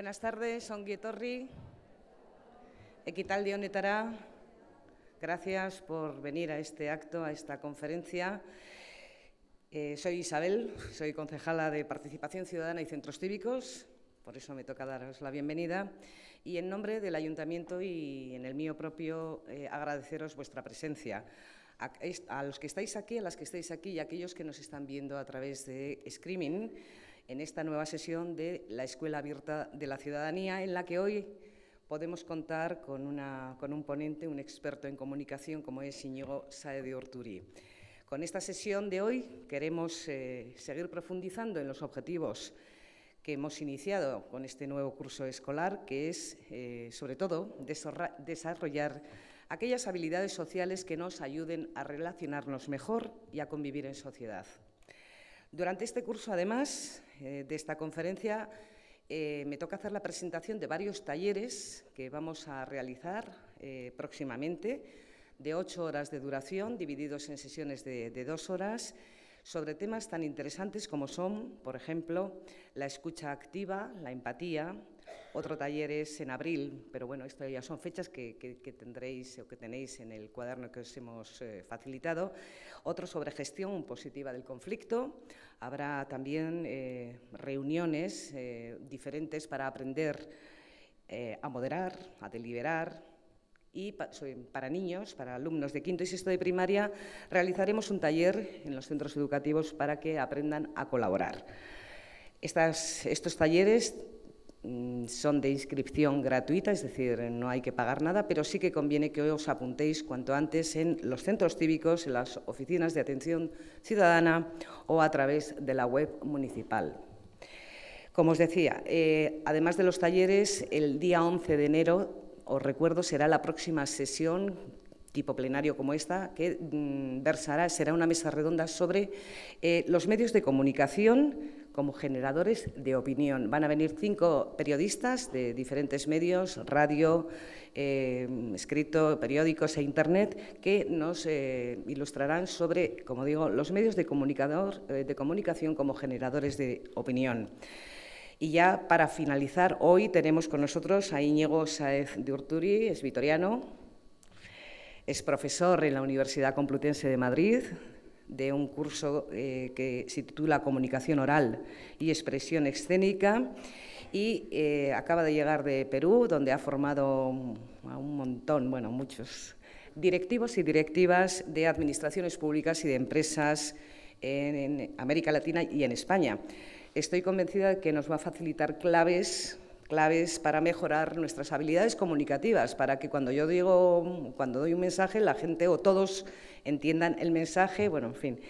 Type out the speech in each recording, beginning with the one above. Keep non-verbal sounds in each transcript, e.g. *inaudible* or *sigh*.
Buenas tardes, son Equital equital honetara. Gracias por venir a este acto, a esta conferencia. Eh, soy Isabel, soy concejala de Participación Ciudadana y Centros Cívicos, por eso me toca daros la bienvenida. Y en nombre del Ayuntamiento y en el mío propio, eh, agradeceros vuestra presencia. A, a los que estáis aquí, a las que estáis aquí y a aquellos que nos están viendo a través de Screaming, en esta nueva sesión de la Escuela Abierta de la Ciudadanía, en la que hoy podemos contar con, un ponente, un experto en comunicación, como es Íñigo Sae de Orturi. Con esta sesión de hoy queremos eh, seguir profundizando en los objetivos que hemos iniciado con este nuevo curso escolar, que es, eh, sobre todo, desarrollar aquellas habilidades sociales que nos ayuden a relacionarnos mejor y a convivir en sociedad. Durante este curso, además eh, de esta conferencia, eh, me toca hacer la presentación de varios talleres que vamos a realizar eh, próximamente, de ocho horas de duración, divididos en sesiones de dos horas, sobre temas tan interesantes como son, por ejemplo, la escucha activa, la empatía, otro taller es en abril, pero bueno, esto ya son fechas que, tendréis o que tenéis en el cuaderno que os hemos eh, facilitado. Otro sobre gestión positiva del conflicto. Habrá también eh, reuniones eh, diferentes para aprender a moderar, a deliberar, y para niños, para alumnos de quinto y sexto de primaria, realizaremos un taller en los centros educativos para que aprendan a colaborar. Estas, estos talleres Mm, son de inscripción gratuita, es decir, no hay que pagar nada, pero sí que conviene que os apuntéis cuanto antes en los centros cívicos, en las oficinas de atención ciudadana o a través de la web municipal. Como os decía, eh, además de los talleres, el día 11 de enero, os recuerdo, será la próxima sesión tipo plenario como esta, que mm, versará, será una mesa redonda sobre eh, los medios de comunicación, como generadores de opinión. Van a venir cinco periodistas de diferentes medios, radio, eh, escrito, periódicos e Internet, que nos eh, ilustrarán sobre, como digo, los medios de, eh, de comunicación como generadores de opinión. Y ya para finalizar, hoy tenemos con nosotros a Íñigo Saez de Urturi, es vitoriano, es profesor en la Universidad Complutense de Madrid, de un curso eh, que se titula Comunicación Oral y Expresión Escénica y eh, acaba de llegar de Perú, donde ha formado a un montón, bueno, muchos directivos y directivas de administraciones públicas y de empresas en América Latina y en España. Estoy convencida de que nos va a facilitar claves claves para mejorar nuestras habilidades comunicativas, para que cuando yo digo, cuando doy un mensaje, la gente o todos entiendan el mensaje, bueno, en fin.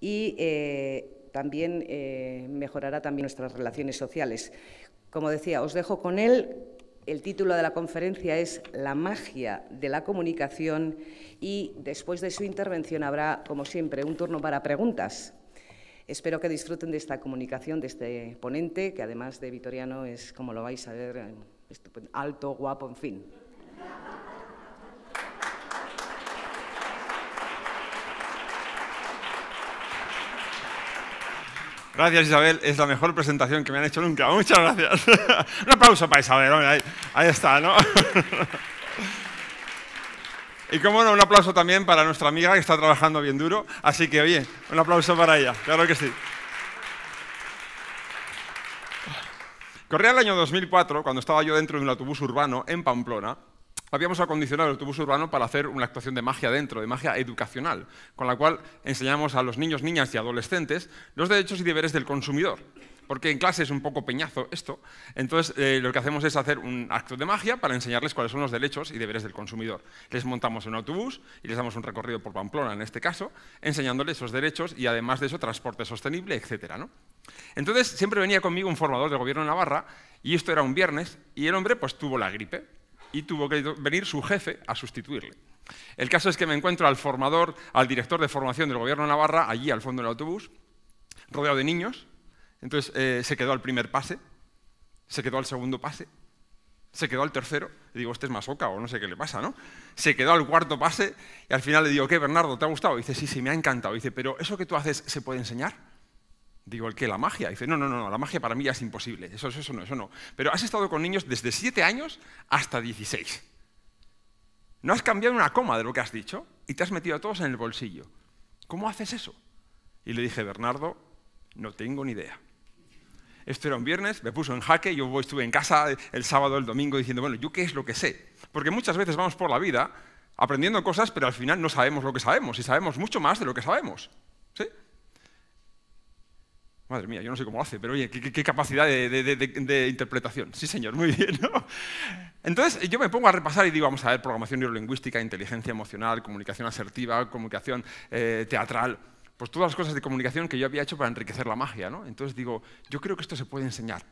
Y eh, también eh, mejorará también nuestras relaciones sociales. Como decía, os dejo con él. El título de la conferencia es La magia de la comunicación y después de su intervención habrá, como siempre, un turno para preguntas. Espero que disfruten de esta comunicación, de este ponente, que además de Vitoriano es, como lo vais a ver, eh, alto, guapo, en fin. Gracias Isabel, es la mejor presentación que me han hecho nunca. Muchas gracias. *laughs* Un aplauso para Isabel, ahí está, ¿no? *laughs* Y como no, un aplauso también para nuestra amiga que está trabajando bien duro. Así que, oye, un aplauso para ella, claro que sí. Corría el año 2004, cuando estaba yo dentro de un autobús urbano en Pamplona, habíamos acondicionado el autobús urbano para hacer una actuación de magia dentro, de magia educacional, con la cual enseñamos a los niños, niñas y adolescentes los derechos y deberes del consumidor porque en clase es un poco peñazo esto, entonces eh, lo que hacemos es hacer un acto de magia para enseñarles cuáles son los derechos y deberes del consumidor. Les montamos un autobús y les damos un recorrido por Pamplona, en este caso, enseñándoles esos derechos y además de eso transporte sostenible, etc. Entonces siempre venía conmigo un formador del gobierno de Navarra y esto era un viernes y el hombre pues tuvo la gripe y tuvo que venir su jefe a sustituirle. El caso es que me encuentro al formador, al director de formación del gobierno de Navarra, allí al fondo del autobús, rodeado de niños, entonces eh, se quedó al primer pase, se quedó al segundo pase, se quedó al tercero. le digo, este es oca o no sé qué le pasa, ¿no? Se quedó al cuarto pase y al final le digo, ¿qué, Bernardo, te ha gustado? dice, sí, sí, me ha encantado. dice, pero ¿eso que tú haces se puede enseñar? Digo, ¿el qué? ¿La magia? dice, no, no, no, la magia para mí ya es imposible. Eso, eso, no, eso no. Pero has estado con niños desde siete años hasta dieciséis. No has cambiado una coma de lo que has dicho y te has metido a todos en el bolsillo. ¿Cómo haces eso? Y le dije, Bernardo, no tengo ni idea. Esto era un viernes, me puso en jaque, yo estuve en casa el sábado, el domingo, diciendo, bueno, ¿yo qué es lo que sé? Porque muchas veces vamos por la vida aprendiendo cosas, pero al final no sabemos lo que sabemos y sabemos mucho más de lo que sabemos. ¿Sí? Madre mía, yo no sé cómo lo hace, pero oye, qué, capacidad de, interpretación. Sí, señor, muy bien. Entonces, yo me pongo a repasar y digo, vamos a ver, programación neurolingüística, inteligencia emocional, comunicación asertiva, comunicación eh, teatral pues todas las cosas de comunicación que yo había hecho para enriquecer la magia. ¿no? Entonces digo, yo creo que esto se puede enseñar.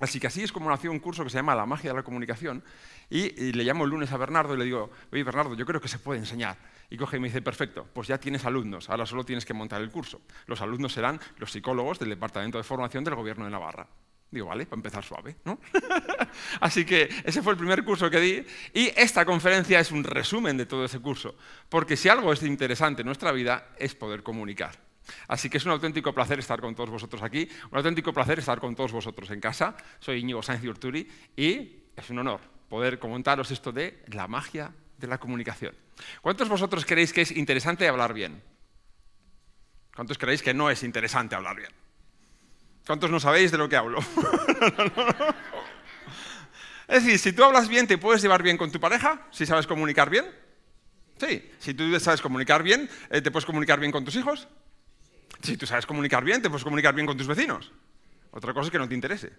Así que así es como nació un curso que se llama La magia de la comunicación y, y, le llamo el lunes a Bernardo y le digo, oye Bernardo, yo creo que se puede enseñar. Y coge y me dice, perfecto, pues ya tienes alumnos, ahora solo tienes que montar el curso. Los alumnos serán los psicólogos del Departamento de Formación del Gobierno de Navarra. Digo, vale, para empezar suave, ¿no? *laughs* Así que ese fue el primer curso que di y esta conferencia es un resumen de todo ese curso, porque si algo es interesante en nuestra vida es poder comunicar. Así que es un auténtico placer estar con todos vosotros aquí, un auténtico placer estar con todos vosotros en casa. Soy Íñigo Sánchez Urturi y es un honor poder comentaros esto de la magia de la comunicación. ¿Cuántos vosotros creéis que es interesante hablar bien? ¿Cuántos creéis que no es interesante hablar bien? ¿Cuántos no sabéis de lo que hablo? *laughs* es decir, si tú hablas bien, ¿te puedes llevar bien con tu pareja? Si sabes comunicar bien. Sí. Si tú sabes comunicar bien, eh, ¿te puedes comunicar bien con tus hijos? Si tú sabes comunicar bien, ¿te puedes comunicar bien con tus vecinos? Otra cosa es que no te interese.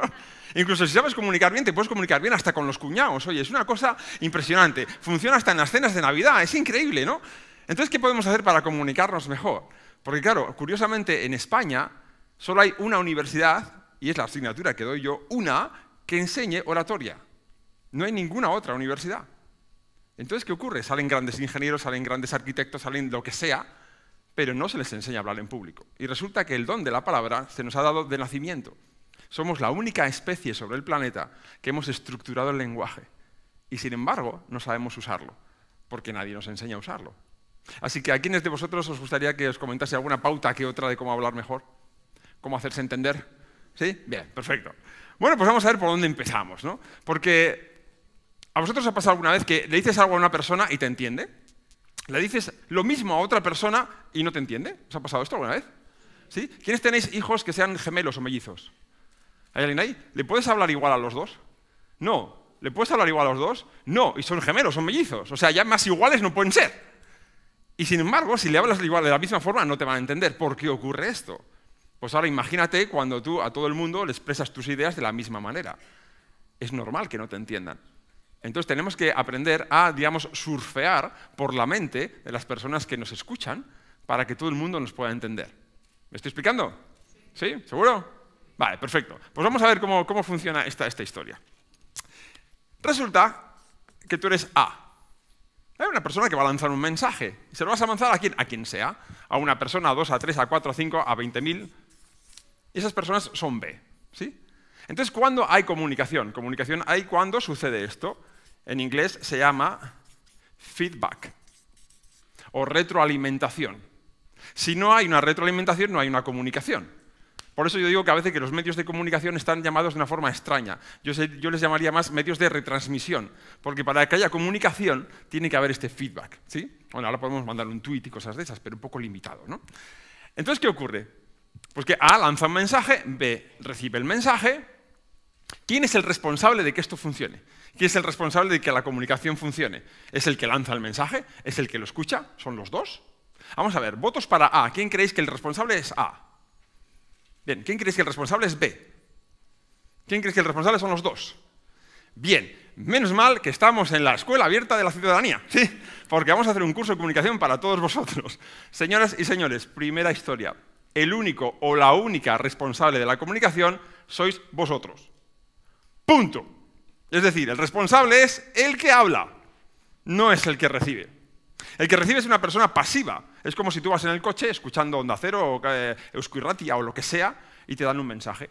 *laughs* Incluso si sabes comunicar bien, te puedes comunicar bien hasta con los cuñados. Oye, es una cosa impresionante. Funciona hasta en las cenas de Navidad. Es increíble, ¿no? Entonces, ¿qué podemos hacer para comunicarnos mejor? Porque claro, curiosamente, en España Solo hay una universidad, y es la asignatura que doy yo, una que enseñe oratoria. No hay ninguna otra universidad. Entonces, ¿qué ocurre? Salen grandes ingenieros, salen grandes arquitectos, salen lo que sea, pero no se les enseña a hablar en público. Y resulta que el don de la palabra se nos ha dado de nacimiento. Somos la única especie sobre el planeta que hemos estructurado el lenguaje. Y sin embargo, no sabemos usarlo, porque nadie nos enseña a usarlo. Así que a quienes de vosotros os gustaría que os comentase alguna pauta que otra de cómo hablar mejor. ¿Cómo hacerse entender? ¿Sí? Bien, perfecto. Bueno, pues vamos a ver por dónde empezamos, ¿no? Porque a vosotros os ha pasado alguna vez que le dices algo a una persona y te entiende. Le dices lo mismo a otra persona y no te entiende. ¿Os ha pasado esto alguna vez? ¿Sí? ¿Quiénes tenéis hijos que sean gemelos o mellizos? ¿Hay alguien ahí? ¿Le puedes hablar igual a los dos? No. ¿Le puedes hablar igual a los dos? No. Y son gemelos, son mellizos. O sea, ya más iguales no pueden ser. Y sin embargo, si le hablas igual de la misma forma, no te van a entender. ¿Por qué ocurre esto? Pues ahora imagínate cuando tú a todo el mundo le expresas tus ideas de la misma manera. Es normal que no te entiendan. Entonces tenemos que aprender a, digamos, surfear por la mente de las personas que nos escuchan para que todo el mundo nos pueda entender. ¿Me estoy explicando? ¿Sí? ¿Seguro? Vale, perfecto. Pues vamos a ver cómo, funciona esta, historia. Resulta que tú eres A, hay una persona que va a lanzar un mensaje. Se lo vas a lanzar a quién? a quien sea. A una persona, a dos, a tres, a cuatro, a cinco, a veinte mil, esas personas son B. ¿sí? Entonces, ¿cuándo hay comunicación? Comunicación hay cuando sucede esto. En inglés se llama feedback o retroalimentación. Si no hay una retroalimentación, no hay una comunicación. Por eso yo digo que a veces que los medios de comunicación están llamados de una forma extraña. Yo, les llamaría más medios de retransmisión, porque para que haya comunicación tiene que haber este feedback. ¿sí? Bueno, ahora podemos mandar un tuit y cosas de esas, pero un poco limitado. ¿no? Entonces, ¿qué ocurre? Pues que A lanza un mensaje, B recibe el mensaje. ¿Quién es el responsable de que esto funcione? ¿Quién es el responsable de que la comunicación funcione? ¿Es el que lanza el mensaje? ¿Es el que lo escucha? ¿Son los dos? Vamos a ver, votos para A. ¿Quién creéis que el responsable es A? Bien, ¿quién creéis que el responsable es B? ¿Quién creéis que el responsable son los dos? Bien, menos mal que estamos en la escuela abierta de la ciudadanía, *laughs* ¿sí? Porque vamos a hacer un curso de comunicación para todos vosotros. Señoras y señores, primera historia el único o la única responsable de la comunicación sois vosotros. Punto. Es decir, el responsable es el que habla, no es el que recibe. El que recibe es una persona pasiva. Es como si tú vas en el coche escuchando Onda Cero o eh, o lo que sea y te dan un mensaje.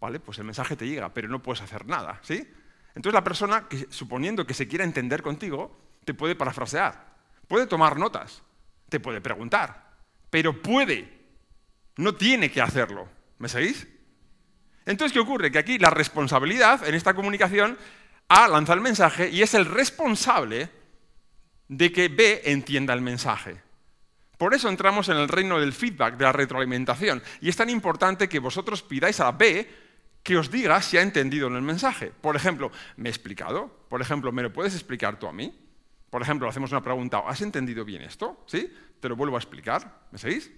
¿Vale? Pues el mensaje te llega, pero no puedes hacer nada, ¿sí? Entonces la persona, que, suponiendo que se quiera entender contigo, te puede parafrasear, puede tomar notas, te puede preguntar, pero puede no tiene que hacerlo. ¿Me seguís? Entonces, ¿qué ocurre? Que aquí la responsabilidad en esta comunicación A lanza el mensaje y es el responsable de que B entienda el mensaje. Por eso entramos en el reino del feedback, de la retroalimentación. Y es tan importante que vosotros pidáis a B que os diga si ha entendido el mensaje. Por ejemplo, ¿me he explicado? Por ejemplo, ¿me lo puedes explicar tú a mí? Por ejemplo, hacemos una pregunta, ¿has entendido bien esto? ¿Sí? Te lo vuelvo a explicar. ¿Me seguís?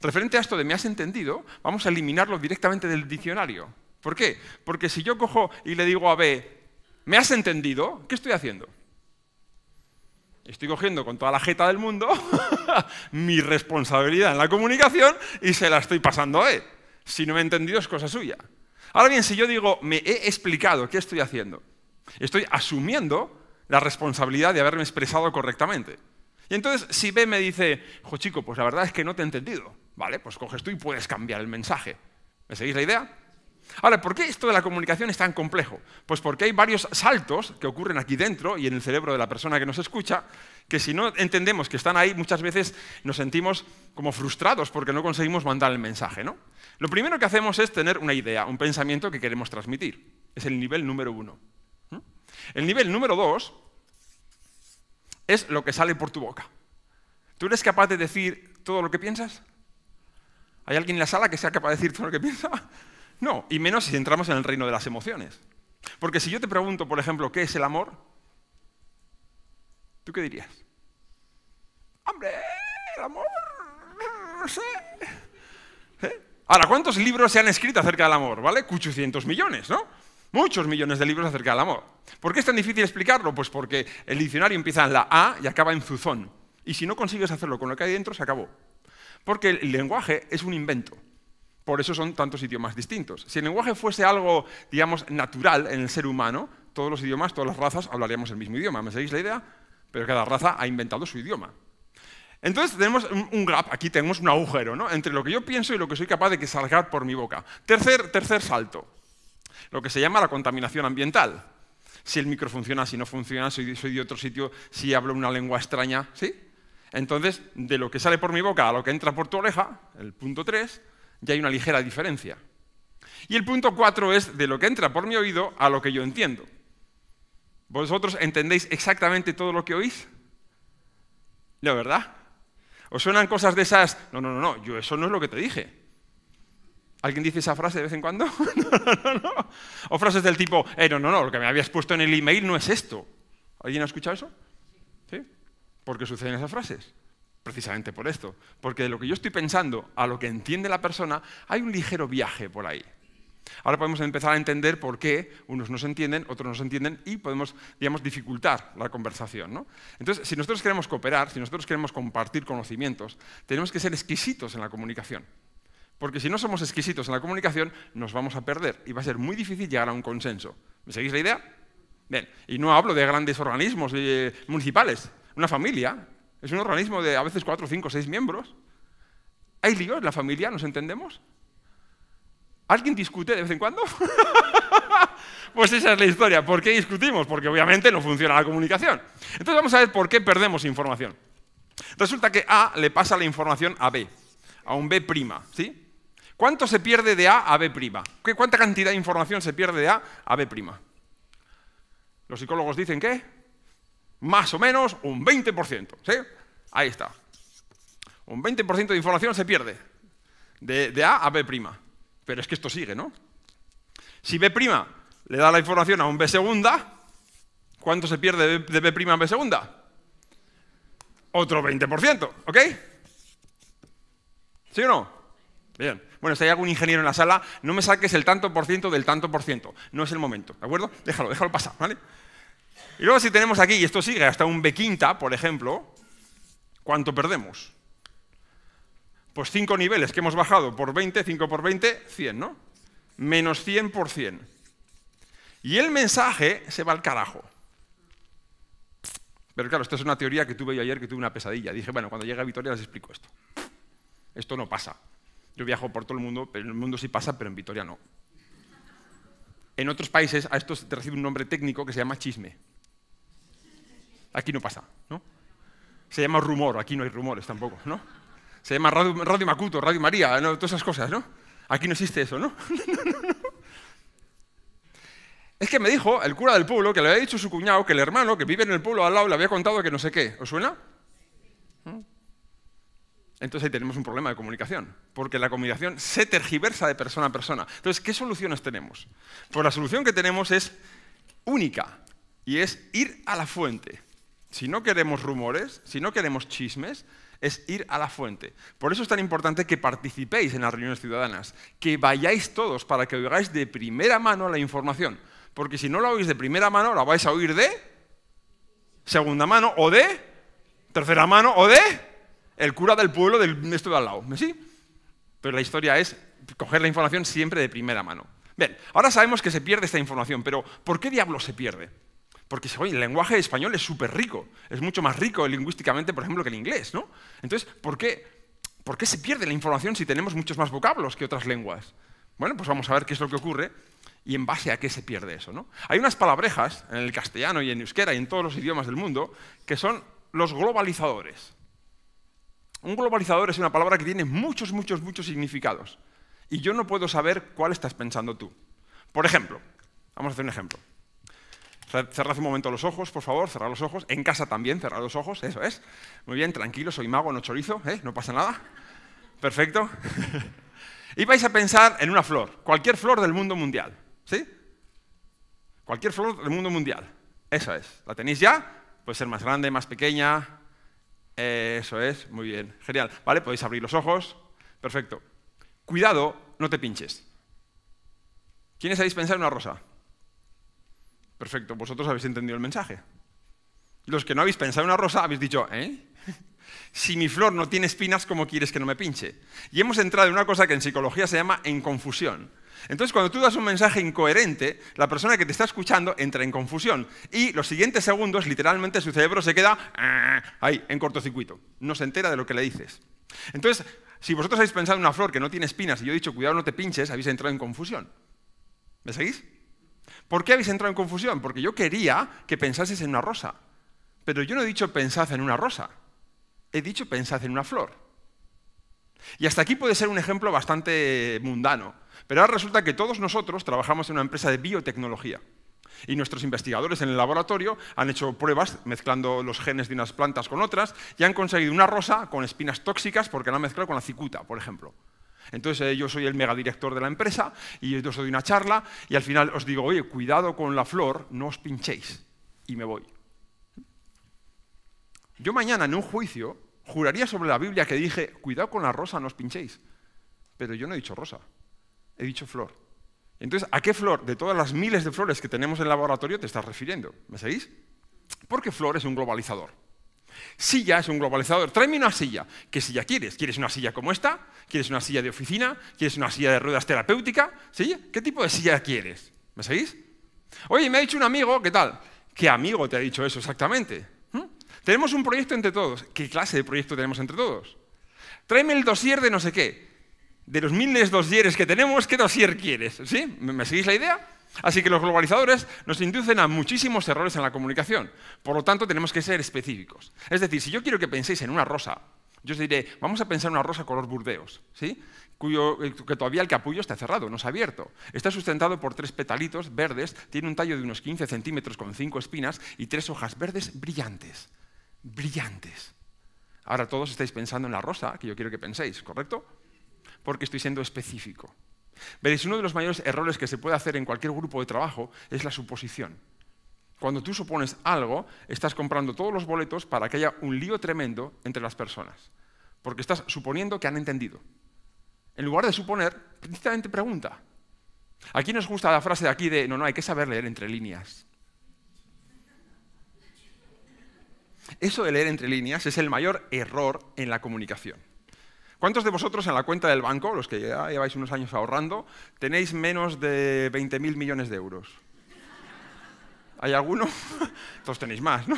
Referente a esto de me has entendido, vamos a eliminarlo directamente del diccionario. ¿Por qué? Porque si yo cojo y le digo a B, ¿me has entendido? ¿Qué estoy haciendo? Estoy cogiendo con toda la jeta del mundo *laughs* mi responsabilidad en la comunicación y se la estoy pasando a B. E. Si no me he entendido es cosa suya. Ahora bien, si yo digo, me he explicado, ¿qué estoy haciendo? Estoy asumiendo la responsabilidad de haberme expresado correctamente. Y entonces, si B me dice, jo chico, pues la verdad es que no te he entendido, vale, pues coges tú y puedes cambiar el mensaje. ¿Me seguís la idea? Ahora, ¿por qué esto de la comunicación es tan complejo? Pues porque hay varios saltos que ocurren aquí dentro y en el cerebro de la persona que nos escucha, que si no entendemos que están ahí, muchas veces nos sentimos como frustrados porque no conseguimos mandar el mensaje. ¿no? Lo primero que hacemos es tener una idea, un pensamiento que queremos transmitir. Es el nivel número uno. ¿Mm? El nivel número dos es lo que sale por tu boca. ¿Tú eres capaz de decir todo lo que piensas? ¿Hay alguien en la sala que sea capaz de decir todo lo que piensa? *laughs* No, y menos si entramos en el reino de las emociones. Porque si yo te pregunto, por ejemplo, ¿qué es el amor? ¿Tú qué dirías? ¡Hombre! ¡El amor! No *laughs* sé. ¿Eh? Ahora, ¿cuántos libros se han escrito acerca del amor? ¿Vale? Cuchocientos millones, ¿no? muchos millones de libros acerca del amor. ¿Por qué es tan difícil explicarlo? Pues porque el diccionario empieza en la A y acaba en zuzón. Y si no consigues hacerlo con lo que hay dentro, se acabó. Porque el lenguaje es un invento. Por eso son tantos idiomas distintos. Si el lenguaje fuese algo, digamos, natural en el ser humano, todos los idiomas, todas las razas hablaríamos el mismo idioma. ¿Me seguís la idea? Pero cada raza ha inventado su idioma. Entonces tenemos un gap, aquí tenemos un agujero, ¿no? Entre lo que yo pienso y lo que soy capaz de que salga por mi boca. Tercer, tercer salto lo que se llama la contaminación ambiental. Si el micro funciona, si no funciona, soy, soy de otro sitio, si hablo una lengua extraña, ¿sí? Entonces, de lo que sale por mi boca a lo que entra por tu oreja, el punto 3, ya hay una ligera diferencia. Y el punto 4 es de lo que entra por mi oído a lo que yo entiendo. ¿Vosotros entendéis exactamente todo lo que oís? ¿La verdad? ¿Os suenan cosas de esas? No, no, no, no, yo eso no es lo que te dije. ¿Alguien dice esa frase de vez en cuando? *laughs* no, no, no. O frases del tipo, eh, no, no, no, lo que me habías puesto en el email no es esto. ¿Alguien ha escuchado eso? ¿Sí? ¿Por qué suceden esas frases? Precisamente por esto. Porque de lo que yo estoy pensando a lo que entiende la persona, hay un ligero viaje por ahí. Ahora podemos empezar a entender por qué unos no se entienden, otros no se entienden y podemos, digamos, dificultar la conversación. ¿no? Entonces, si nosotros queremos cooperar, si nosotros queremos compartir conocimientos, tenemos que ser exquisitos en la comunicación. Porque si no somos exquisitos en la comunicación, nos vamos a perder y va a ser muy difícil llegar a un consenso. ¿Me seguís la idea? Bien, y no hablo de grandes organismos eh, municipales. Una familia es un organismo de a veces cuatro, cinco, seis miembros. ¿Hay líos en la familia? ¿Nos entendemos? ¿Alguien discute de vez en cuando? *laughs* pues esa es la historia. ¿Por qué discutimos? Porque obviamente no funciona la comunicación. Entonces vamos a ver por qué perdemos información. Resulta que A le pasa la información a B, a un B', prima, ¿sí? ¿Cuánto se pierde de A a B'? ¿Qué, ¿Cuánta cantidad de información se pierde de A a B'? Los psicólogos dicen que más o menos un 20%. ¿sí? Ahí está. Un 20% de información se pierde de, A a B'. prima. Pero es que esto sigue, ¿no? Si B' le da la información a un B segunda, ¿cuánto se pierde de B' a B segunda? Otro 20%, ¿ok? ¿Sí o no? Bien. Bueno, si hay algún ingeniero en la sala, no me saques el tanto por ciento del tanto por ciento. No es el momento, ¿de acuerdo? Déjalo, déjalo pasar, ¿vale? Y luego si tenemos aquí, y esto sigue hasta un B quinta, por ejemplo, ¿cuánto perdemos? Pues cinco niveles que hemos bajado por 20, 5 por 20, 100, ¿no? Menos 100 por 100. Y el mensaje se va al carajo. Pero claro, esto es una teoría que tuve yo ayer, que tuve una pesadilla. Dije, bueno, cuando llegue a Victoria les explico esto. Esto no pasa. Yo viajo por todo el mundo, pero en el mundo sí pasa, pero en Vitoria no. En otros países a esto te recibe un nombre técnico que se llama chisme. Aquí no pasa, ¿no? Se llama rumor, aquí no hay rumores tampoco, ¿no? Se llama Radio, Macuto, Radio María, todas esas cosas, ¿no? Aquí no existe eso, *laughs* ¿no? es que me dijo el cura del pueblo que le había dicho su cuñado que el hermano que vive en el pueblo al lado le había contado que no sé qué. ¿Os suena? entonces ahí tenemos un problema de comunicación, porque la comunicación se tergiversa de persona a persona. Entonces, ¿qué soluciones tenemos? Pues la solución que tenemos es única, y es ir a la fuente. Si no queremos rumores, si no queremos chismes, es ir a la fuente. Por eso es tan importante que participéis en las reuniones ciudadanas, que vayáis todos para que oigáis de primera mano la información, porque si no la oís de primera mano, la vais a oír de segunda mano o de tercera mano o de el cura del pueblo del esto de al lado. ¿Sí? Pero la historia es coger la información siempre de primera mano. Bien, ahora sabemos que se pierde esta información, pero ¿por qué diablos se pierde? Porque el lenguaje español es súper rico, es mucho más rico lingüísticamente, por ejemplo, que el inglés, ¿no? Entonces, ¿por qué, ¿por qué se pierde la información si tenemos muchos más vocablos que otras lenguas? Bueno, pues vamos a ver qué es lo que ocurre y en base a qué se pierde eso, ¿no? Hay unas palabrejas en el castellano y en euskera y en todos los idiomas del mundo que son los globalizadores. Un globalizador es una palabra que tiene muchos, muchos, muchos significados. Y yo no puedo saber cuál estás pensando tú. Por ejemplo, vamos a hacer un ejemplo. Cerrad un momento los ojos, por favor, cerrad los ojos. En casa también, cerrad los ojos, eso es. Muy bien, tranquilo, soy mago, no chorizo, ¿eh? no pasa nada. Perfecto. *laughs* y vais a pensar en una flor, cualquier flor del mundo mundial. ¿Sí? Cualquier flor del mundo mundial. Eso es. ¿La tenéis ya? Puede ser más grande, más pequeña, eso es, muy bien, genial. ¿Vale? Podéis abrir los ojos. Perfecto. Cuidado, no te pinches. ¿Quiénes habéis pensado en una rosa? Perfecto, vosotros habéis entendido el mensaje. Los que no habéis pensado en una rosa habéis dicho, ¿eh? *laughs* Si mi flor no tiene espinas, ¿cómo quieres que no me pinche? Y hemos entrado en una cosa que en psicología se llama en confusión. Entonces, cuando tú das un mensaje incoherente, la persona que te está escuchando entra en confusión y los siguientes segundos, literalmente, su cerebro se queda ah", ahí, en cortocircuito. No se entera de lo que le dices. Entonces, si vosotros habéis pensado en una flor que no tiene espinas y yo he dicho, cuidado, no te pinches, habéis entrado en confusión. ¿Me seguís? ¿Por qué habéis entrado en confusión? Porque yo quería que pensases en una rosa. Pero yo no he dicho pensad en una rosa. He dicho pensad en una flor. Y hasta aquí puede ser un ejemplo bastante mundano. Pero ahora resulta que todos nosotros trabajamos en una empresa de biotecnología. Y nuestros investigadores en el laboratorio han hecho pruebas mezclando los genes de unas plantas con otras y han conseguido una rosa con espinas tóxicas porque la han mezclado con la cicuta, por ejemplo. Entonces eh, yo soy el megadirector de la empresa y yo os doy una charla y al final os digo, oye, cuidado con la flor, no os pinchéis. Y me voy. Yo mañana en un juicio juraría sobre la Biblia que dije, cuidado con la rosa, no os pinchéis. Pero yo no he dicho rosa. He dicho flor. Entonces, ¿a qué flor de todas las miles de flores que tenemos en el laboratorio te estás refiriendo? ¿Me seguís? Porque flor es un globalizador. Silla es un globalizador. Tráeme una silla. ¿Qué silla quieres? ¿Quieres una silla como esta? ¿Quieres una silla de oficina? ¿Quieres una silla de ruedas terapéutica? ¿Sí? ¿Qué tipo de silla quieres? ¿Me seguís? Oye, me ha dicho un amigo, ¿qué tal? ¿Qué amigo te ha dicho eso exactamente? ¿Mm? Tenemos un proyecto entre todos. ¿Qué clase de proyecto tenemos entre todos? Tráeme el dossier de no sé qué de los miles de dosieres que tenemos, ¿qué dosier quieres? ¿Sí? ¿Me seguís la idea? Así que los globalizadores nos inducen a muchísimos errores en la comunicación. Por lo tanto, tenemos que ser específicos. Es decir, si yo quiero que penséis en una rosa, yo os diré, vamos a pensar en una rosa color burdeos, ¿sí? Cuyo, eh, que todavía el capullo está cerrado, no se ha abierto. Está sustentado por tres petalitos verdes, tiene un tallo de unos 15 centímetros con cinco espinas y tres hojas verdes brillantes. Brillantes. Ahora todos estáis pensando en la rosa, que yo quiero que penséis, ¿correcto? porque estoy siendo específico. Veréis, uno de los mayores errores que se puede hacer en cualquier grupo de trabajo es la suposición. Cuando tú supones algo, estás comprando todos los boletos para que haya un lío tremendo entre las personas, porque estás suponiendo que han entendido. En lugar de suponer, precisamente pregunta. Aquí nos gusta la frase de aquí de, no, no, hay que saber leer entre líneas. Eso de leer entre líneas es el mayor error en la comunicación. ¿Cuántos de vosotros en la cuenta del banco, los que ya lleváis unos años ahorrando, tenéis menos de 20.000 millones de euros? ¿Hay alguno? *laughs* Todos tenéis más, ¿no?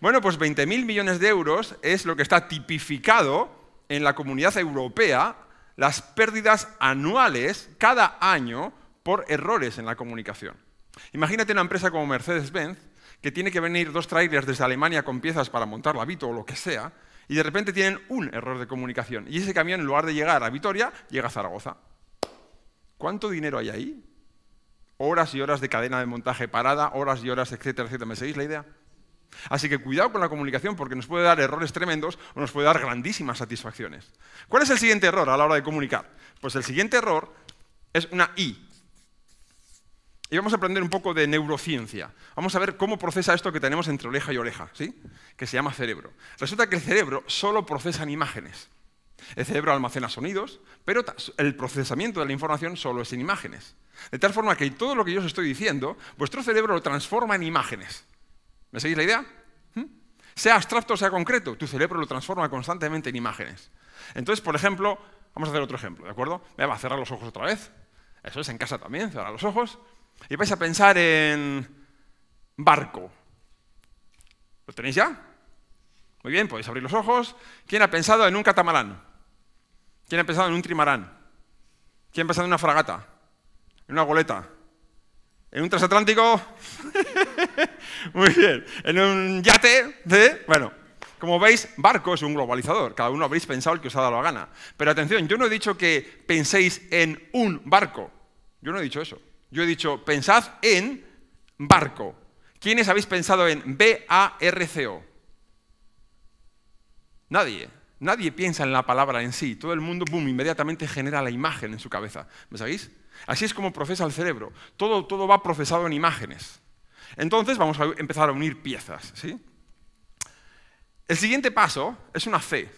Bueno, pues 20.000 millones de euros es lo que está tipificado en la comunidad europea, las pérdidas anuales cada año por errores en la comunicación. Imagínate una empresa como Mercedes-Benz, que tiene que venir dos trailers desde Alemania con piezas para montar la Vito o lo que sea, y de repente tienen un error de comunicación. Y ese camión, en lugar de llegar a Vitoria, llega a Zaragoza. ¿Cuánto dinero hay ahí? Horas y horas de cadena de montaje parada, horas y horas, etcétera, etcétera. ¿Me seguís la idea? Así que cuidado con la comunicación porque nos puede dar errores tremendos o nos puede dar grandísimas satisfacciones. ¿Cuál es el siguiente error a la hora de comunicar? Pues el siguiente error es una I, y vamos a aprender un poco de neurociencia. Vamos a ver cómo procesa esto que tenemos entre oreja y oreja, ¿sí? que se llama cerebro. Resulta que el cerebro solo procesa en imágenes. El cerebro almacena sonidos, pero el procesamiento de la información solo es en imágenes. De tal forma que todo lo que yo os estoy diciendo, vuestro cerebro lo transforma en imágenes. ¿Me seguís la idea? ¿Mm? Sea abstracto, o sea concreto, tu cerebro lo transforma constantemente en imágenes. Entonces, por ejemplo, vamos a hacer otro ejemplo, ¿de acuerdo? Me va a cerrar los ojos otra vez. Eso es en casa también, cerrar los ojos. Y vais a pensar en barco. ¿Lo tenéis ya? Muy bien, podéis abrir los ojos. ¿Quién ha pensado en un catamarán? ¿Quién ha pensado en un trimarán? ¿Quién ha pensado en una fragata? ¿En una goleta? ¿En un transatlántico? *laughs* Muy bien. ¿En un yate? Bueno, como veis, barco es un globalizador. Cada uno habréis pensado el que os ha dado la gana. Pero atención, yo no he dicho que penséis en un barco. Yo no he dicho eso. Yo he dicho, pensad en barco. ¿Quiénes habéis pensado en B-A-R-C-O? Nadie. Nadie piensa en la palabra en sí. Todo el mundo, boom, inmediatamente genera la imagen en su cabeza. ¿Me sabéis? Así es como procesa el cerebro. Todo, todo va procesado en imágenes. Entonces vamos a empezar a unir piezas. ¿sí? El siguiente paso es una fe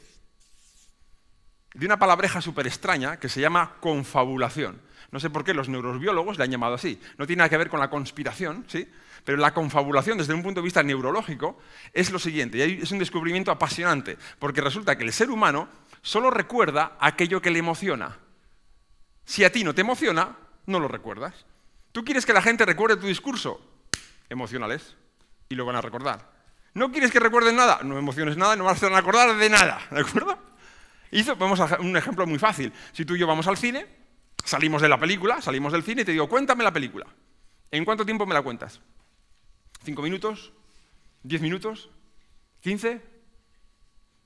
de una palabreja súper extraña que se llama confabulación. No sé por qué los neurobiólogos le han llamado así. No tiene nada que ver con la conspiración, ¿sí? Pero la confabulación desde un punto de vista neurológico es lo siguiente, y es un descubrimiento apasionante, porque resulta que el ser humano solo recuerda aquello que le emociona. Si a ti no te emociona, no lo recuerdas. Tú quieres que la gente recuerde tu discurso, emocionales, y lo van a recordar. No quieres que recuerden nada, no emociones nada, no van a acordar de nada, ¿de acuerdo? Y vamos a un ejemplo muy fácil. Si tú y yo vamos al cine, Salimos de la película, salimos del cine y te digo, cuéntame la película. ¿En cuánto tiempo me la cuentas? ¿Cinco minutos? ¿Diez minutos? ¿Quince?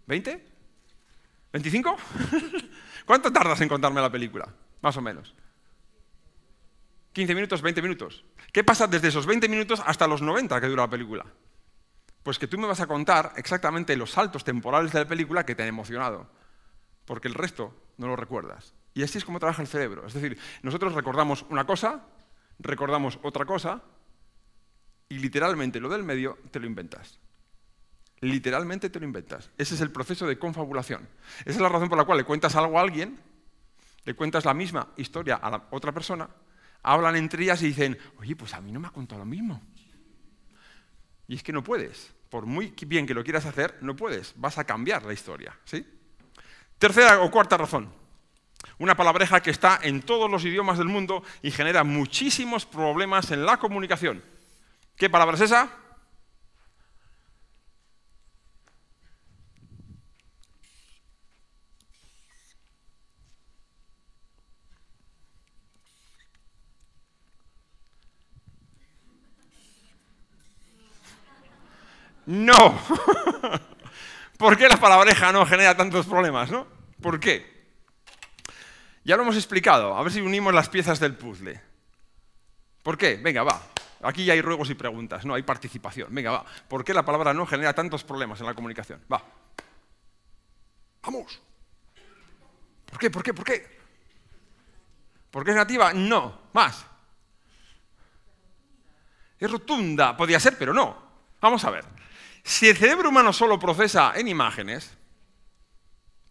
¿Veinte? ¿Veinticinco? *laughs* ¿Cuánto tardas en contarme la película? Más o menos. ¿Quince minutos, ¿Veinte minutos. ¿Qué pasa desde esos veinte minutos hasta los noventa que dura la película? Pues que tú me vas a contar exactamente los saltos temporales de la película que te han emocionado, porque el resto no lo recuerdas. Y así es como trabaja el cerebro. Es decir, nosotros recordamos una cosa, recordamos otra cosa, y literalmente lo del medio te lo inventas. Literalmente te lo inventas. Ese es el proceso de confabulación. Esa es la razón por la cual le cuentas algo a alguien, le cuentas la misma historia a la otra persona, hablan entre ellas y dicen, oye, pues a mí no me ha contado lo mismo. Y es que no puedes. Por muy bien que lo quieras hacer, no puedes. Vas a cambiar la historia. ¿sí? Tercera o cuarta razón. Una palabreja que está en todos los idiomas del mundo y genera muchísimos problemas en la comunicación. ¿Qué palabra es esa? No. *laughs* ¿Por qué la palabreja no genera tantos problemas, no? ¿Por qué? Ya lo hemos explicado, a ver si unimos las piezas del puzzle. ¿Por qué? Venga, va. Aquí ya hay ruegos y preguntas, no hay participación. Venga, va. ¿Por qué la palabra no genera tantos problemas en la comunicación? Va. Vamos. ¿Por qué? ¿Por qué? ¿Por qué? ¿Por qué es nativa? No. Más. Es rotunda. Podría ser, pero no. Vamos a ver. Si el cerebro humano solo procesa en imágenes,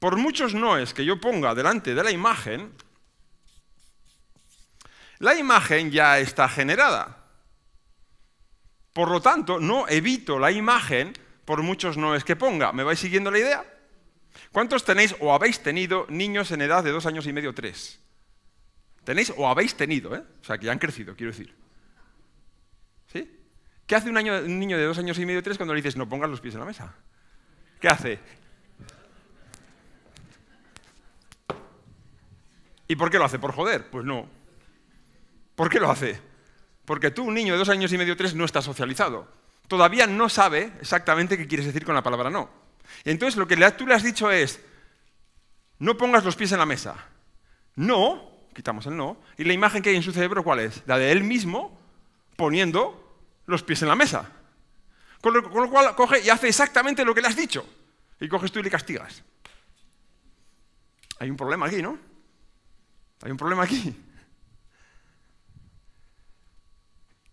por muchos noes que yo ponga delante de la imagen, la imagen ya está generada. Por lo tanto, no evito la imagen por muchos noes que ponga. ¿Me vais siguiendo la idea? ¿Cuántos tenéis o habéis tenido niños en edad de dos años y medio, tres? Tenéis o habéis tenido, ¿eh? O sea, que ya han crecido, quiero decir. ¿Sí? ¿Qué hace un, niño de dos años y medio, tres cuando le dices no pongas los pies en la mesa? ¿Qué hace? ¿Y por qué lo hace? ¿Por joder? Pues no. ¿Por qué lo hace? Porque tú, un niño de dos años y medio, tres, no estás socializado. Todavía no sabe exactamente qué quieres decir con la palabra no. entonces lo que tú le has dicho es, no pongas los pies en la mesa. No, quitamos el no, y la imagen que hay en su cerebro, ¿cuál es? La de él mismo poniendo los pies en la mesa. Con lo, con lo cual coge y hace exactamente lo que le has dicho. Y coges tú y le castigas. Hay un problema aquí, ¿no? Hay un problema aquí.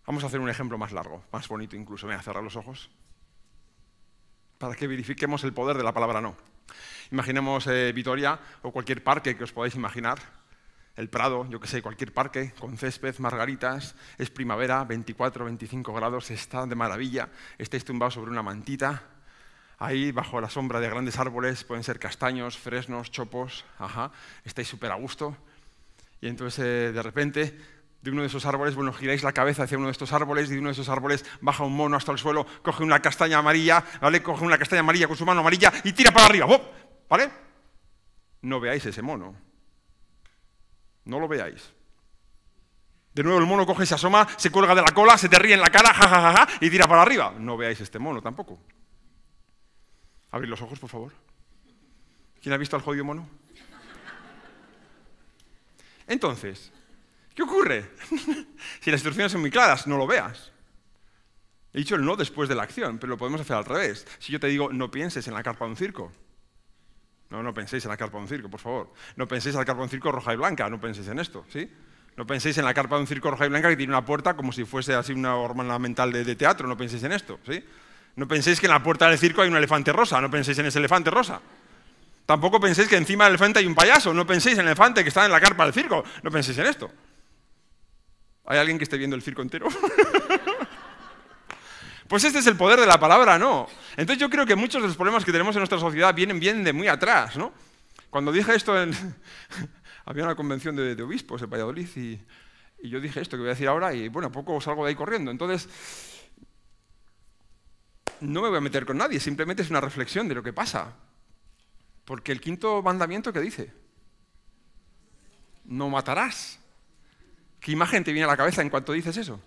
Vamos a hacer un ejemplo más largo, más bonito incluso. voy a cerrar los ojos para que verifiquemos el poder de la palabra no. Imaginemos eh, Vitoria o cualquier parque que os podáis imaginar. El Prado, yo que sé, cualquier parque con césped, margaritas, es primavera, 24, 25 grados, está de maravilla, estáis tumbados sobre una mantita, ahí bajo la sombra de grandes árboles, pueden ser castaños, fresnos, chopos, ajá, estáis súper a gusto, y entonces eh, de repente de uno de esos árboles, bueno, giráis la cabeza hacia uno de estos árboles, y de uno de esos árboles baja un mono hasta el suelo, coge una castaña amarilla, ¿vale? Coge una castaña amarilla con su mano amarilla y tira para arriba, ¡Bop! ¿vale? No veáis ese mono. No lo veáis. De nuevo el mono coge, se asoma, se cuelga de la cola, se te ríe en la cara, ja ja, ja, ja, y tira para arriba. No veáis este mono tampoco. Abrid los ojos, por favor. ¿Quién ha visto al jodido mono? Entonces, ¿qué ocurre? *laughs* si las instrucciones son muy claras, no lo veas. He dicho el no después de la acción, pero lo podemos hacer al revés. Si yo te digo, no pienses en la carpa de un circo. No, no penséis en la carpa de un circo, por favor. No penséis en la carpa de un circo roja y blanca, no penséis en esto, ¿sí? No penséis en la carpa de un circo roja y blanca que tiene una puerta como si fuese así una hormona mental de teatro, no penséis en esto, ¿sí? No penséis que en la puerta del circo hay un elefante rosa, no penséis en ese elefante rosa. Tampoco penséis que encima del elefante hay un payaso. No penséis en el elefante que está en la carpa del circo. No penséis en esto. ¿Hay alguien que esté viendo el circo entero? *laughs* pues este es el poder de la palabra, ¿no? Entonces yo creo que muchos de los problemas que tenemos en nuestra sociedad vienen bien de muy atrás, ¿no? Cuando dije esto en... *laughs* Había una convención de, obispos de Valladolid y, yo dije esto que voy a decir ahora y bueno, poco salgo de ahí corriendo. Entonces, no me voy a meter con nadie, simplemente es una reflexión de lo que pasa. Porque el quinto mandamiento que dice, no matarás. ¿Qué imagen te viene a la cabeza en cuanto dices eso?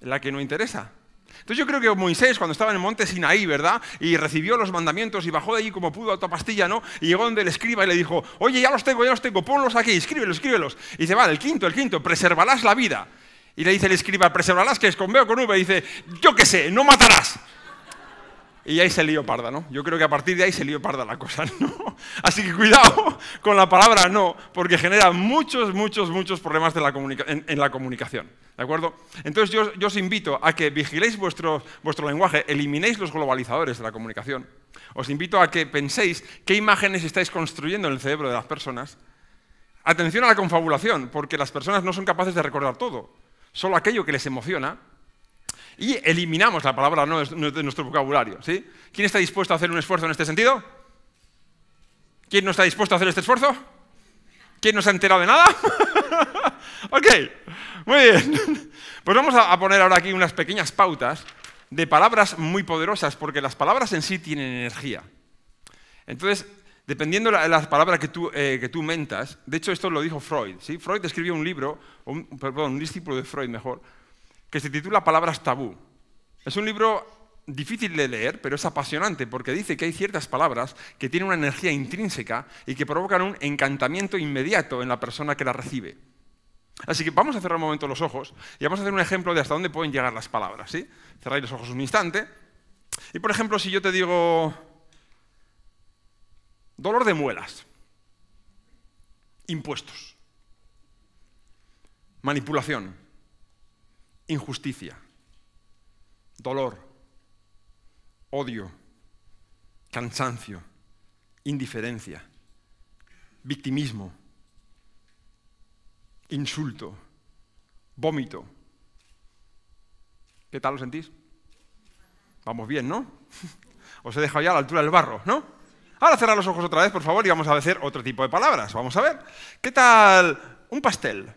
La que no interesa. Entonces yo creo que Moisés, cuando estaba en el monte Sinaí, ¿verdad? Y recibió los mandamientos y bajó de allí como pudo a otra pastilla, ¿no? Y llegó donde el escriba y le dijo, oye, ya los tengo, ya los tengo, ponlos aquí, escríbelos, escríbelos. Y dice, vale, el quinto, el quinto, preservarás la vida. Y le dice el escriba, preservarás que es con veo con V. Y dice, yo qué sé, no matarás. Y ahí se lió parda, ¿no? Yo creo que a partir de ahí se lió parda la cosa, *laughs* ¿no? Así que cuidado con la palabra no, porque genera muchos, muchos, muchos problemas en, la comunicación, ¿de acuerdo? Entonces yo, os invito a que vigiléis vuestro, vuestro lenguaje, eliminéis los globalizadores de la comunicación. Os invito a que penséis qué imágenes estáis construyendo en el cerebro de las personas. Atención a la confabulación, porque las personas no son capaces de recordar todo, solo aquello que les emociona y eliminamos la palabra no de nuestro vocabulario. ¿sí? ¿Quién está dispuesto a hacer un esfuerzo en este sentido? ¿Quién no está dispuesto a hacer este esfuerzo? ¿Quién no se ha enterado de nada? *laughs* ok, muy bien. Pues vamos a poner ahora aquí unas pequeñas pautas de palabras muy poderosas, porque las palabras en sí tienen energía. Entonces, dependiendo de las palabras eh, que tú, mentas, de hecho esto lo dijo Freud, ¿sí? Freud escribió un libro, perdón, un discípulo de Freud mejor, que se titula Palabras tabú. Es un libro difícil de leer, pero es apasionante porque dice que hay ciertas palabras que tienen una energía intrínseca y que provocan un encantamiento inmediato en la persona que las recibe. Así que vamos a cerrar un momento los ojos y vamos a hacer un ejemplo de hasta dónde pueden llegar las palabras. ¿sí? Cerráis los ojos un instante. Y por ejemplo, si yo te digo dolor de muelas, impuestos, manipulación, injusticia, dolor, odio, cansancio, indiferencia, victimismo, insulto, vómito. ¿Qué tal lo sentís? Vamos bien, ¿no? *laughs* Os he dejado ya a la altura del barro, ¿no? Ahora cerrar los ojos otra vez, por favor, y vamos a decir otro tipo de palabras. Vamos a ver. ¿Qué tal un pastel?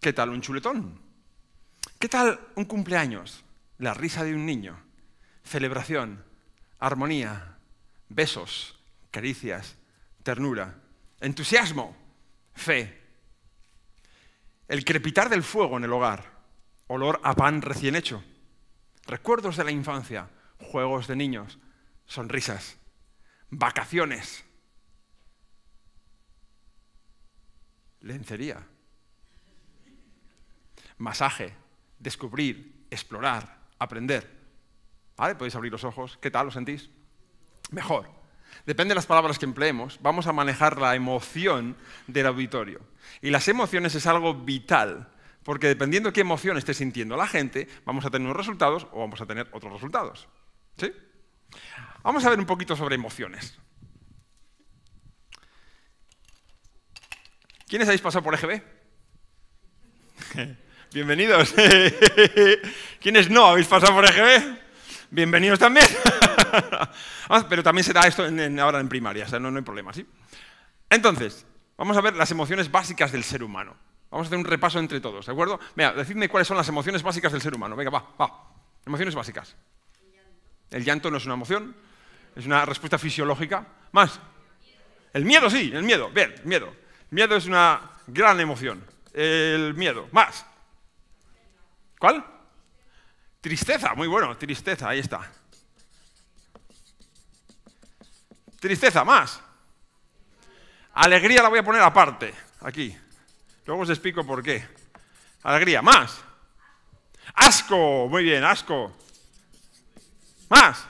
¿Qué tal un chuletón? ¿Qué tal un cumpleaños? La risa de un niño, celebración, armonía, besos, caricias, ternura, entusiasmo, fe. El crepitar del fuego en el hogar, olor a pan recién hecho, recuerdos de la infancia, juegos de niños, sonrisas, vacaciones, lencería, masaje, descubrir, explorar, aprender. ¿Vale? Podéis abrir los ojos. ¿Qué tal? ¿Lo sentís? Mejor. Depende de las palabras que empleemos, vamos a manejar la emoción del auditorio. Y las emociones es algo vital, porque dependiendo de qué emoción esté sintiendo la gente, vamos a tener unos resultados o vamos a tener otros resultados. ¿Sí? Vamos a ver un poquito sobre emociones. ¿Quiénes habéis pasado por EGB? *laughs* Bienvenidos. *laughs* ¿Quiénes no habéis pasado por EGB? Bienvenidos también. *laughs* Ah, pero también se da esto en, ahora en primaria, o sea, no, hay problema, ¿sí? Entonces, vamos a ver las emociones básicas del ser humano. Vamos a hacer un repaso entre todos, ¿de acuerdo? Mira, decidme cuáles son las emociones básicas del ser humano. Venga, va, va. Emociones básicas. El llanto, no es una emoción, es una respuesta fisiológica. Más. El miedo, el miedo sí, el miedo. Bien, miedo. Miedo es una gran emoción. El miedo. Más. ¿Cuál? Tristeza, muy bueno, tristeza, ahí está. Tristeza, más. Alegría la voy a poner aparte, aquí. Luego os explico por qué. Alegría, más. Asco, muy bien, asco. Más.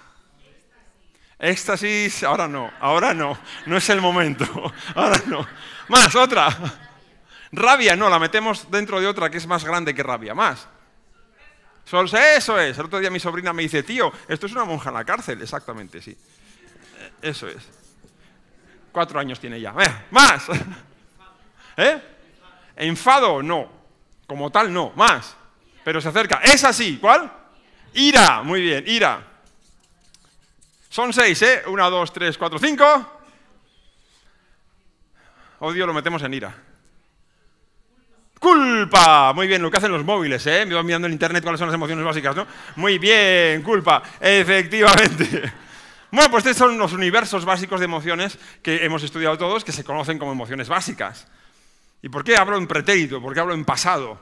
Éxtasis, ahora no, ahora no, no es el momento, *laughs* ahora no. Más, otra. Rabia, no, la metemos dentro de otra que es más grande que rabia, más. Eso es. El otro día mi sobrina me dice, tío, esto es una monja en la cárcel. Exactamente, sí. Eh, eso es. Cuatro años tiene ya. ¡Más! *laughs* ¿Eh? ¿Enfado? No. Como tal, no. Más. Pero se acerca. Es así. ¿Cuál? Ira. Muy bien, ira. Son seis, ¿eh? Una, dos, tres, cuatro, cinco. Odio lo metemos en ira culpa. Muy bien, lo que hacen los móviles, ¿eh? Me van mirando en internet cuáles son las emociones básicas, ¿no? Muy bien, culpa, efectivamente. *laughs* Bueno, pues estos son los universos básicos de emociones que hemos estudiado todos, que se conocen como emociones básicas. ¿Y por qué hablo en pretérito? ¿Por qué hablo en pasado?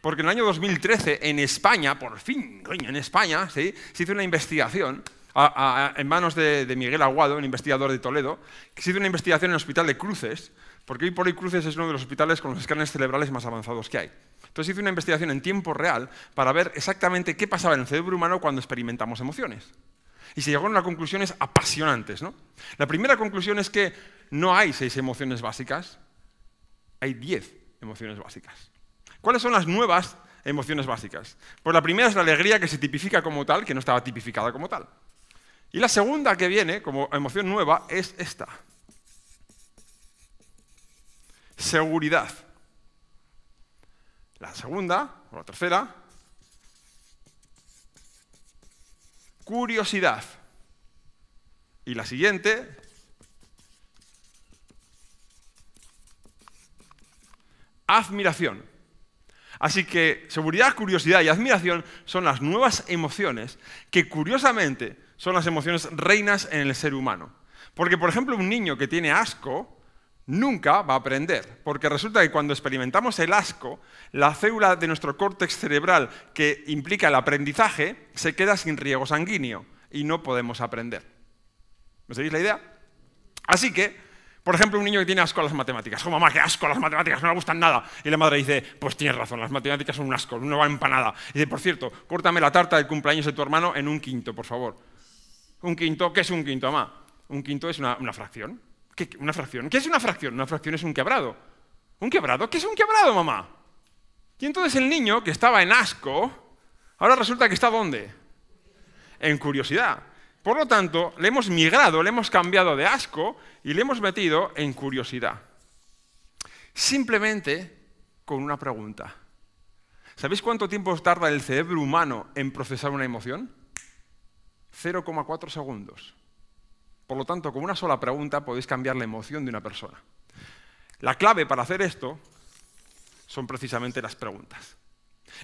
Porque en el año 2013, en España, por fin, coño, en España, ¿sí? se hizo una investigación en manos de, Miguel Aguado, el investigador de Toledo, que se hizo una investigación en el Hospital de Cruces, porque hoy por hoy Cruces es uno de los hospitales con los escáneres cerebrales más avanzados que hay. Entonces hice una investigación en tiempo real para ver exactamente qué pasaba en el cerebro humano cuando experimentamos emociones. Y se llegaron a conclusiones apasionantes. La primera conclusión es que no hay seis emociones básicas, hay diez emociones básicas. ¿Cuáles son las nuevas emociones básicas? Pues la primera es la alegría que se tipifica como tal, que no estaba tipificada como tal. Y la segunda que viene como emoción nueva es esta, seguridad. La segunda, o la tercera, curiosidad. Y la siguiente, admiración. Así que seguridad, curiosidad y admiración son las nuevas emociones que curiosamente son las emociones reinas en el ser humano. Porque, por ejemplo, un niño que tiene asco nunca va a aprender, porque resulta que cuando experimentamos el asco, la célula de nuestro córtex cerebral que implica el aprendizaje se queda sin riego sanguíneo y no podemos aprender. ¿Me seguís la idea? Así que, por ejemplo, un niño que tiene asco a las matemáticas. su mamá, qué asco a las matemáticas! No le gustan nada. Y la madre dice, pues tienes razón, las matemáticas son un asco, no va empanada. Y dice, por cierto, córtame la tarta del cumpleaños de tu hermano en un quinto, por favor. ¿Un quinto? ¿Qué es un quinto, mamá? Un quinto es una fracción. ¿Qué, ¿Una fracción? ¿Qué es una fracción? Una fracción es un quebrado. ¿Un quebrado? ¿Qué es un quebrado, mamá? Y entonces el niño, que estaba en asco, ahora resulta que está ¿dónde? En curiosidad. Por lo tanto, le hemos migrado, le hemos cambiado de asco y le hemos metido en curiosidad. Simplemente con una pregunta. ¿Sabéis cuánto tiempo tarda el cerebro humano en procesar una emoción? 0,4 segundos. Por lo tanto, con una sola pregunta podéis cambiar la emoción de una persona. La clave para hacer esto son precisamente las preguntas.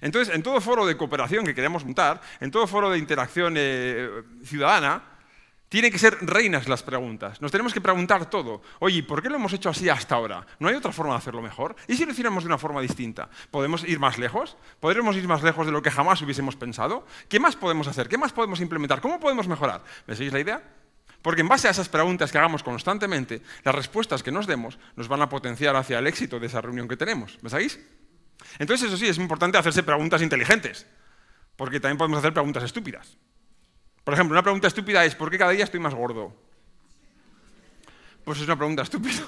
Entonces, en todo foro de cooperación que queremos montar, en todo foro de interacción eh, ciudadana, tienen que ser reinas las preguntas. Nos tenemos que preguntar todo. Oye, ¿por qué lo hemos hecho así hasta ahora? ¿No hay otra forma de hacerlo mejor? ¿Y si lo hiciéramos de una forma distinta? ¿Podemos ir más lejos? ¿Podremos ir más lejos de lo que jamás hubiésemos pensado? ¿Qué más podemos hacer? ¿Qué más podemos implementar? ¿Cómo podemos mejorar? ¿Me seguís la idea? Porque en base a esas preguntas que hagamos constantemente, las respuestas que nos demos nos van a potenciar hacia el éxito de esa reunión que tenemos. ¿Me sabéis? Entonces, eso sí, es importante hacerse preguntas inteligentes, porque también podemos hacer preguntas estúpidas. Por ejemplo, una pregunta estúpida es, ¿por qué cada día estoy más gordo? Pues es una pregunta estúpida.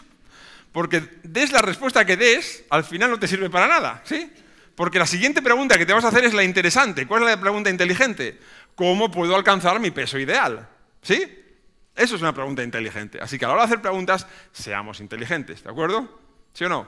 Porque des la respuesta que des, al final no te sirve para nada, ¿sí? Porque la siguiente pregunta que te vas a hacer es la interesante. ¿Cuál es la pregunta inteligente? ¿Cómo puedo alcanzar mi peso ideal? ¿Sí? Eso es una pregunta inteligente. Así que a la hora de hacer preguntas, seamos inteligentes, ¿de acuerdo? ¿Sí o no?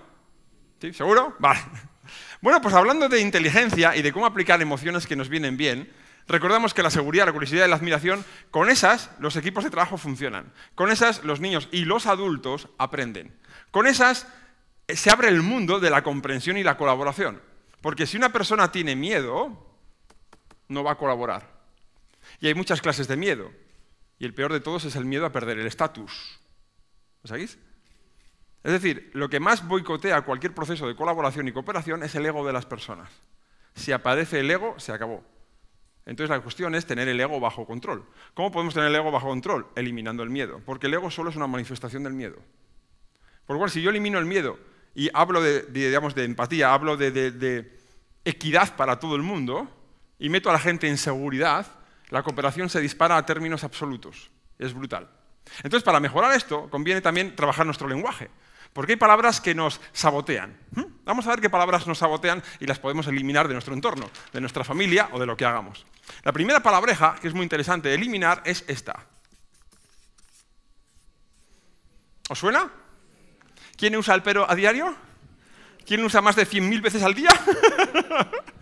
¿Sí? ¿Seguro? Vale. *laughs* Bueno, pues hablando de inteligencia y de cómo aplicar emociones que nos vienen bien, Recordamos que la seguridad, la curiosidad y la admiración, con esas los equipos de trabajo funcionan. Con esas los niños y los adultos aprenden. Con esas eh, se abre el mundo de la comprensión y la colaboración. Porque si una persona tiene miedo, no va a colaborar. Y hay muchas clases de miedo. Y el peor de todos es el miedo a perder el estatus. ¿Lo seguís? Es decir, lo que más boicotea cualquier proceso de colaboración y cooperación es el ego de las personas. Si aparece el ego, se acabó. Entonces la cuestión es tener el ego bajo control. ¿Cómo podemos tener el ego bajo control? Eliminando el miedo, porque el ego solo es una manifestación del miedo. Por lo cual, si yo elimino el miedo y hablo de, digamos, de empatía, hablo de equidad para todo el mundo y meto a la gente en seguridad, la cooperación se dispara a términos absolutos. Es brutal. Entonces, para mejorar esto, conviene también trabajar nuestro lenguaje. Porque hay palabras que nos sabotean. ¿Mm? Vamos a ver qué palabras nos sabotean y las podemos eliminar de nuestro entorno, de nuestra familia o de lo que hagamos. La primera palabreja, que es muy interesante de eliminar, es esta. ¿Os suena? ¿Quién usa el pero a diario? ¿Quién usa más de 100.000 veces al día? *laughs*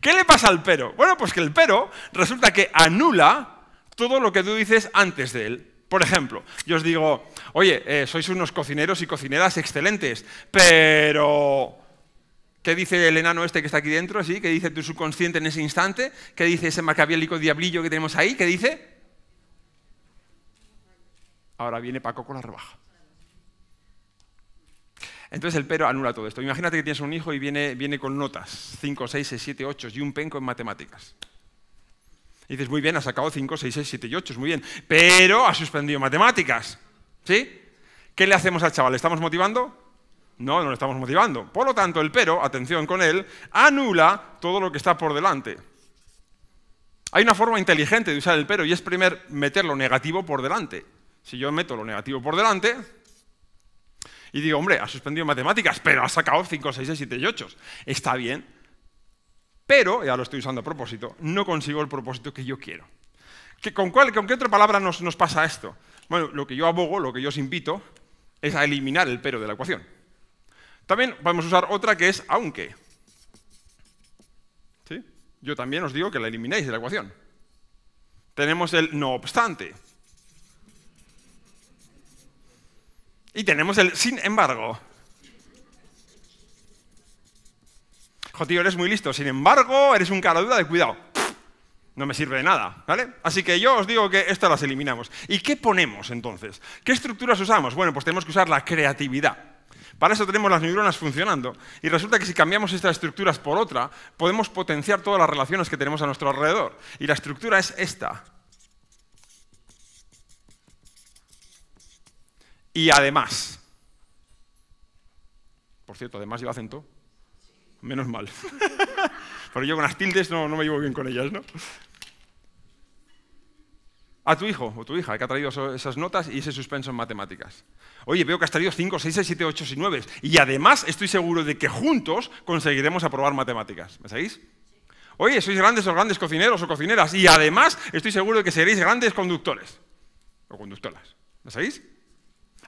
¿Qué le pasa al pero? Bueno, pues que el pero resulta que anula todo lo que tú dices antes de él. Por ejemplo, yo os digo, oye, eh, sois unos cocineros y cocineras excelentes, pero... ¿Qué dice el enano este que está aquí dentro? ¿sí? ¿Qué dice tu subconsciente en ese instante? ¿Qué dice ese macabélico diablillo que tenemos ahí? ¿Qué dice? Ahora viene Paco con la rebaja. Entonces el pero anula todo esto. Imagínate que tienes un hijo y viene, viene con notas, 5, 6, 6, 7, 8 y un penco en matemáticas. Y dices, muy bien, ha sacado 5, 6, 6, 7 y 8, muy bien, pero ha suspendido matemáticas. ¿Sí? ¿Qué le hacemos al chaval? ¿Le estamos motivando? No, no lo estamos motivando. Por lo tanto, el pero, atención con él, anula todo lo que está por delante. Hay una forma inteligente de usar el pero y es primero meter lo negativo por delante. Si yo meto lo negativo por delante, y digo, hombre, ha suspendido matemáticas, pero has sacado 5, 6, 6, 7 y 8. Está bien, pero, ya lo estoy usando a propósito, no consigo el propósito que yo quiero. ¿Que con, cuál, ¿Con qué otra palabra nos, pasa esto? Bueno, lo que yo abogo, lo que yo os invito, es a eliminar el pero de la ecuación. También podemos usar otra que es aunque. ¿Sí? Yo también os digo que la eliminéis de la ecuación. Tenemos el no obstante. Y tenemos el sin embargo. Jotillo, eres muy listo. Sin embargo, eres un cara duda de cuidado. No me sirve de nada, ¿vale? Así que yo os digo que estas las eliminamos. ¿Y qué ponemos entonces? ¿Qué estructuras usamos? Bueno, pues tenemos que usar la creatividad. Para eso tenemos las neuronas funcionando. Y resulta que si cambiamos estas estructuras por otra, podemos potenciar todas las relaciones que tenemos a nuestro alrededor. Y la estructura es esta. y además. Por cierto, además lleva acento. Menos mal. *laughs* Pero yo con las tildes no, me llevo bien con ellas, ¿no? A tu hijo o tu hija que ha traído esas notas y ese suspenso en matemáticas. Oye, veo que has traído 5, 6, 7, 8 y 9. Y además estoy seguro de que juntos conseguiremos aprobar matemáticas. ¿Me sabéis? Oye, sois grandes o grandes cocineros o cocineras. Y además estoy seguro de que seréis grandes conductores o conductoras. ¿Me sabéis?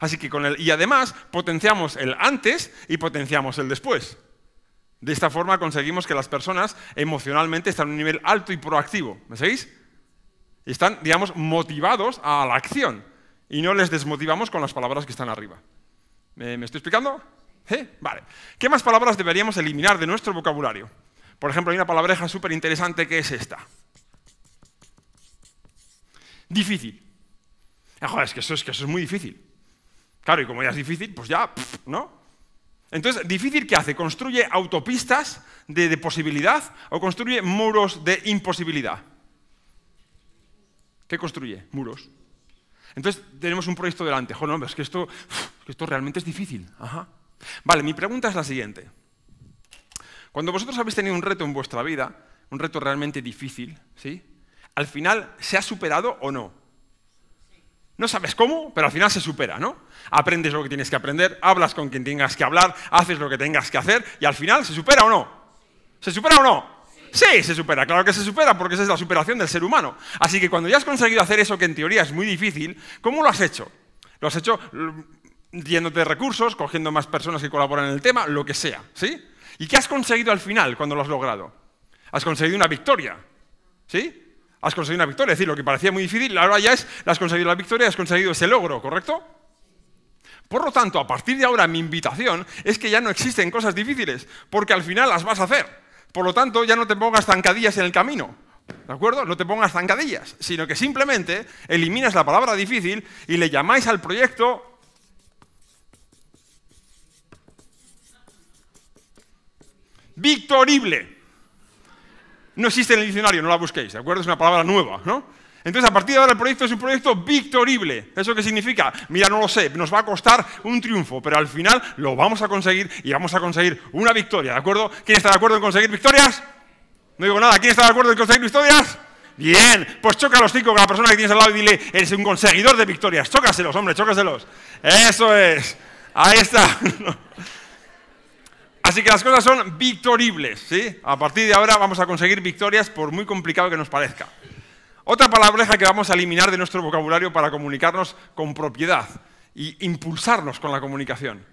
Así que con el, y además potenciamos el antes y potenciamos el después. De esta forma conseguimos que las personas emocionalmente están a un nivel alto y proactivo. ¿Me seguís? Están, digamos, motivados a la acción y no les desmotivamos con las palabras que están arriba. ¿Me, estoy explicando? ¿Eh? Vale. ¿Qué más palabras deberíamos eliminar de nuestro vocabulario? Por ejemplo, hay una palabreja súper interesante que es esta. Difícil. Eh, joder, es que eso, es que eso es muy difícil. Claro, y como ya es difícil, pues ya, ¿no? Entonces, ¿difícil qué hace? ¿Construye autopistas de, posibilidad o construye muros de imposibilidad? ¿Qué construye? Muros. Entonces tenemos un proyecto delante. Joder, no, es que esto, esto realmente es difícil. Vale, mi pregunta es la siguiente. Cuando vosotros habéis tenido un reto en vuestra vida, un reto realmente difícil, ¿sí? ¿Al final se ha superado o no? No sabes cómo, pero al final se supera, ¿no? Aprendes lo que tienes que aprender, hablas con quien tengas que hablar, haces lo que tengas que hacer y al final se supera o no. ¿Se supera o no? Sí, se supera, claro que se supera, porque esa es la superación del ser humano. Así que cuando ya has conseguido hacer eso que en teoría es muy difícil, ¿cómo lo has hecho? Lo has hecho diéndote mm, recursos, cogiendo más personas que colaboran en el tema, lo que sea, ¿sí? ¿Y qué has conseguido al final cuando lo has logrado? Has conseguido una victoria, ¿sí? has conseguido una victoria. Es decir, lo que parecía muy difícil, ahora ya es, has conseguido la victoria, has conseguido ese logro, ¿correcto? Por lo tanto, a partir de ahora mi invitación es que ya no existen cosas difíciles, porque al final las vas a hacer. Por lo tanto, ya no te pongas zancadillas en el camino, ¿de acuerdo? No te pongas zancadillas, sino que simplemente eliminas la palabra difícil y le llamáis al proyecto victorible no existe en el diccionario, no la busquéis, ¿de acuerdo? Es una palabra nueva, ¿no? Entonces, a partir de ahora, el proyecto es un proyecto victorible. ¿Eso qué significa? Mira, no lo sé, nos va a costar un triunfo, pero al final lo vamos a conseguir y vamos a conseguir una victoria, ¿de acuerdo? ¿Quién está de acuerdo en conseguir victorias? No digo nada, ¿quién está de acuerdo en conseguir victorias? Bien, pues choca los cinco con la persona que tienes al lado y dile, eres un conseguidor de victorias, chócaselos, hombre, chócaselos. Eso es, ahí está. *laughs* Así que las cosas son victoribles, ¿sí? A partir de ahora vamos a conseguir victorias por muy complicado que nos parezca. Otra palabreja que vamos a eliminar de nuestro vocabulario para comunicarnos con propiedad y impulsarnos con la comunicación.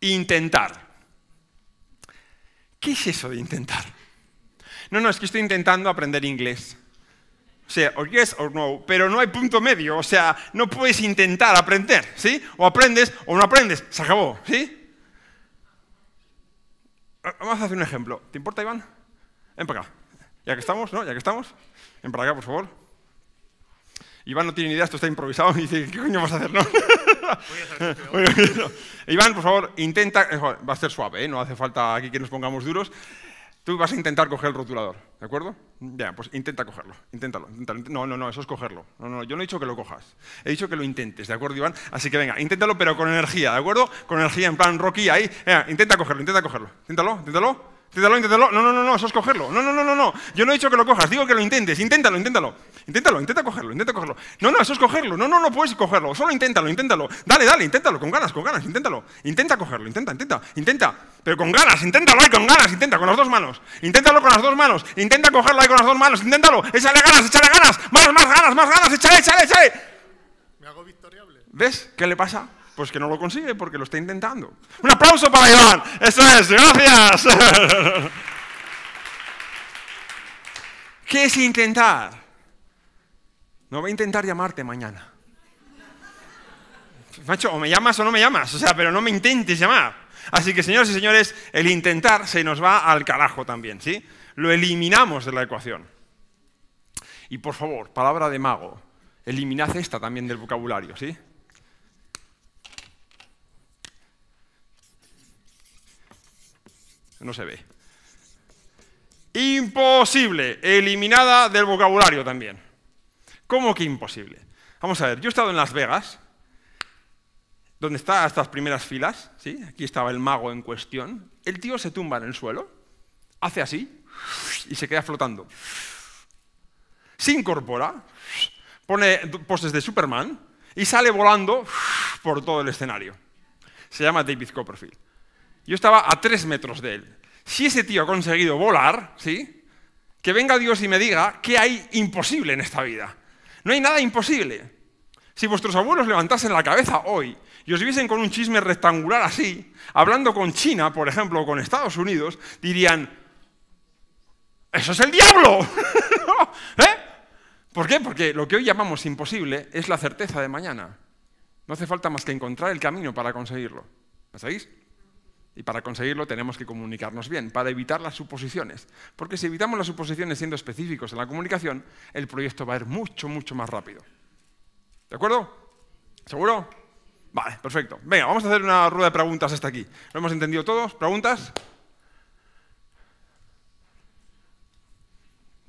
Intentar. ¿Qué es eso de intentar? No, no, es que estoy intentando aprender inglés. O sea, o yes or no, pero no hay punto medio. O sea, no puedes intentar aprender, ¿sí? O aprendes o no aprendes. Se acabó, ¿sí? Ah, vamos a hacer un ejemplo. ¿Te importa, Iván? Ven para acá. Ya que estamos, ¿no? Ya que estamos. Ven para acá, por favor. Iván no tiene ni idea, esto está improvisado y dice, ¿qué coño vas a hacer? No? Voy a hacer *laughs* este, este. Iván, por favor, intenta... Eh, va a ser suave, ¿eh? no hace falta aquí que nos pongamos duros. Tú vas a intentar coger el rotulador, ¿de acuerdo? Ya, pues intenta cogerlo, inténtalo, No, no, no, eso es cogerlo. No, no, yo no he dicho que lo cojas. He dicho que lo intentes, ¿de acuerdo, Iván? Así que venga, inténtalo, pero con energía, ¿de acuerdo? Con energía, en plan Rocky, ahí. Venga, intenta cogerlo, intenta cogerlo. Inténtalo, inténtalo. Inténtalo, inténtalo. No, no, no, no, eso es cogerlo. No, no, no, no, no. Yo no he dicho que lo cojas, digo que lo intentes. Inténtalo, inténtalo. Inténtalo, intenta cogerlo, intenta cogerlo. No, no, eso es cogerlo. No, no, no puedes cogerlo. Solo inténtalo, inténtalo. Dale, dale, inténtalo, con ganas, con ganas, inténtalo. Intenta cogerlo, intenta, intenta, intenta. Pero con ganas, inténtalo ahí con ganas, intenta, con las dos manos. Inténtalo con las dos manos. Intenta cogerlo ahí con las dos manos, inténtalo. Échale ganas, échale ganas. Más, más ganas, más ganas, échale, échale, échale. Me hago victoriable. ¿Ves? ¿Qué le pasa? pues que no lo consigue porque lo está intentando. Un aplauso para Iván. Eso es, gracias. *laughs* ¿Qué es intentar? No voy a intentar llamarte mañana. Macho, o me llamas o no me llamas, o sea, pero no me intentes llamar. Así que, señores y señores, el intentar se nos va al carajo también, ¿sí? Lo eliminamos de la ecuación. Y por favor, palabra de mago, eliminad esta también del vocabulario, ¿sí? No se ve. Imposible. Eliminada del vocabulario también. ¿Cómo que imposible? Vamos a ver, yo he estado en Las Vegas, donde están estas primeras filas, ¿sí? aquí estaba el mago en cuestión. El tío se tumba en el suelo, hace así y se queda flotando. Se incorpora, pone poses de Superman y sale volando por todo el escenario. Se llama David Copperfield. Yo estaba a tres metros de él. Si ese tío ha conseguido volar, ¿sí? Que venga Dios y me diga qué hay imposible en esta vida. No hay nada imposible. Si vuestros abuelos levantasen la cabeza hoy y os viesen con un chisme rectangular así, hablando con China, por ejemplo, o con Estados Unidos, dirían, ¡eso es el diablo! *laughs* ¿Eh? ¿Por qué? Porque lo que hoy llamamos imposible es la certeza de mañana. No hace falta más que encontrar el camino para conseguirlo. ¿Me seguís? Y para conseguirlo tenemos que comunicarnos bien, para evitar las suposiciones. Porque si evitamos las suposiciones siendo específicos en la comunicación, el proyecto va a ir mucho, mucho más rápido. ¿De acuerdo? ¿Seguro? Vale, perfecto. Venga, vamos a hacer una rueda de preguntas hasta aquí. ¿Lo hemos entendido todos? ¿Preguntas?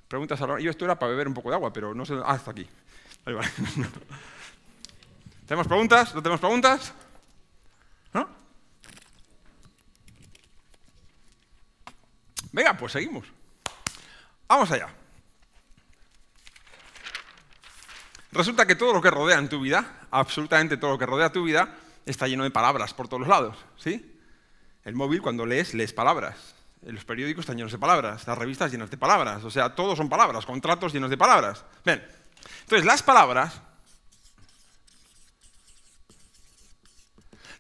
Preguntas Yo esto era para beber un poco de agua, pero no sé. Ah, hasta aquí. Ahí *laughs* tenemos preguntas? ¿No? Venga, pues seguimos. Vamos allá. Resulta que todo lo que rodea en tu vida, absolutamente todo lo que rodea tu vida, está lleno de palabras por todos los lados, ¿sí? El móvil cuando lees, lees palabras. Los periódicos están llenos de palabras, las revistas llenas de palabras, o sea, todos son palabras, contratos llenos de palabras. Bien, entonces las palabras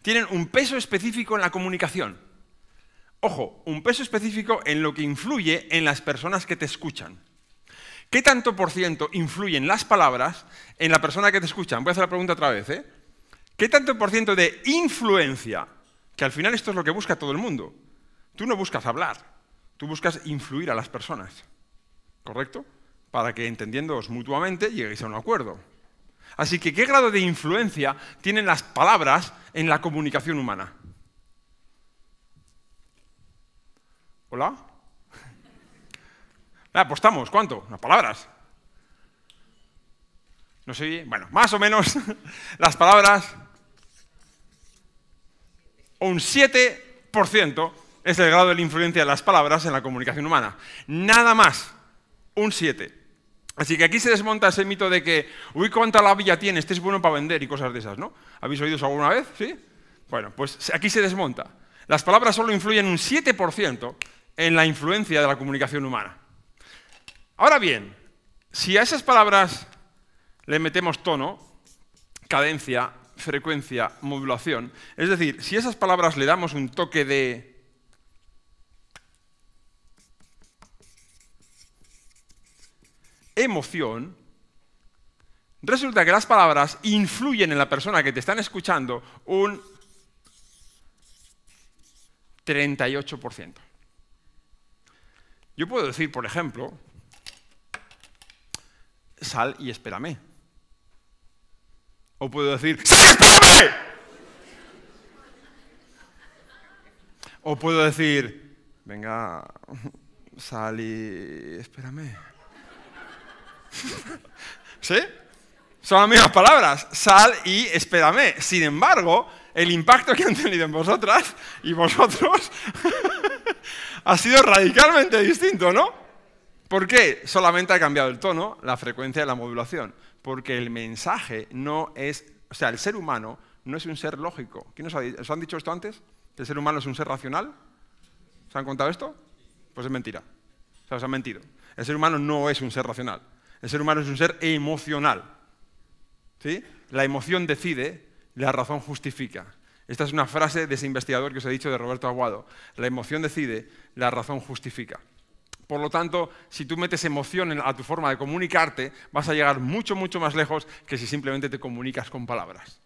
tienen un peso específico en la comunicación. Ojo, un peso específico en lo que influye en las personas que te escuchan. ¿Qué tanto por ciento influyen las palabras en la persona que te escuchan? Voy a hacer la pregunta otra vez. ¿eh? ¿Qué tanto por ciento de influencia? Que al final esto es lo que busca todo el mundo. Tú no buscas hablar, tú buscas influir a las personas. ¿Correcto? Para que entendiendoos mutuamente lleguéis a un acuerdo. Así que, ¿qué grado de influencia tienen las palabras en la comunicación humana? ¿Hola? La *laughs* apostamos, ah, pues ¿cuánto? Las palabras. No sé, bueno, más o menos *laughs* las palabras. Un 7% es el grado de la influencia de las palabras en la comunicación humana. Nada más, un 7. Así que aquí se desmonta ese mito de que, uy, cuánta labia tienes, este es bueno para vender y cosas de esas, ¿no? ¿Habéis oído eso alguna vez? ¿Sí? Bueno, pues aquí se desmonta. Las palabras solo influyen un 7% en la influencia de la comunicación humana. Ahora bien, si a esas palabras le metemos tono, cadencia, frecuencia, modulación, es decir, si a esas palabras le damos un toque de emoción, resulta que las palabras influyen en la persona que te están escuchando un 38%. Yo puedo decir, por ejemplo, sal y espérame. O puedo decir, ¡Sal y espérame! O puedo decir, venga, sal y espérame. ¿Sí? Son las mismas palabras, sal y espérame. Sin embargo, el impacto que han tenido en vosotras y vosotros ha sido radicalmente distinto, ¿no? ¿Por qué? Solamente ha cambiado el tono, la frecuencia y la modulación. Porque el mensaje no es, o sea, el ser humano no es un ser lógico. ¿Quién os, ha, han dicho esto antes? ¿El ser humano es un ser racional? ¿Se han contado esto? Pues es mentira. O sea, os han mentido. El ser humano no es un ser racional. El ser humano es un ser emocional. ¿Sí? La emoción decide, la razón justifica. Esta es una frase de ese investigador que os he dicho de Roberto Aguado. La emoción decide, la razón justifica. Por lo tanto, si tú metes emoción a tu forma de comunicarte, vas a llegar mucho, mucho más lejos que si simplemente te comunicas con palabras.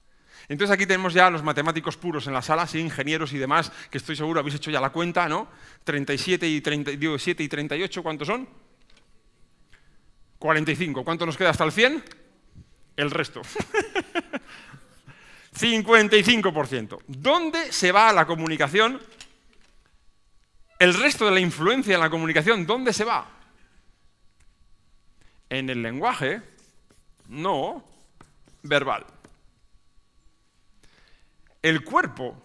Entonces aquí tenemos ya los matemáticos puros en la sala, ingenieros y demás, que estoy seguro habéis hecho ya la cuenta, ¿no? 37 y, y 38, ¿cuántos son? 45. ¿Cuánto nos queda hasta el 100? El resto. 55%. *laughs* ¿Dónde se va la comunicación el resto de la influencia en la comunicación, ¿dónde se va? En el lenguaje no verbal. El cuerpo,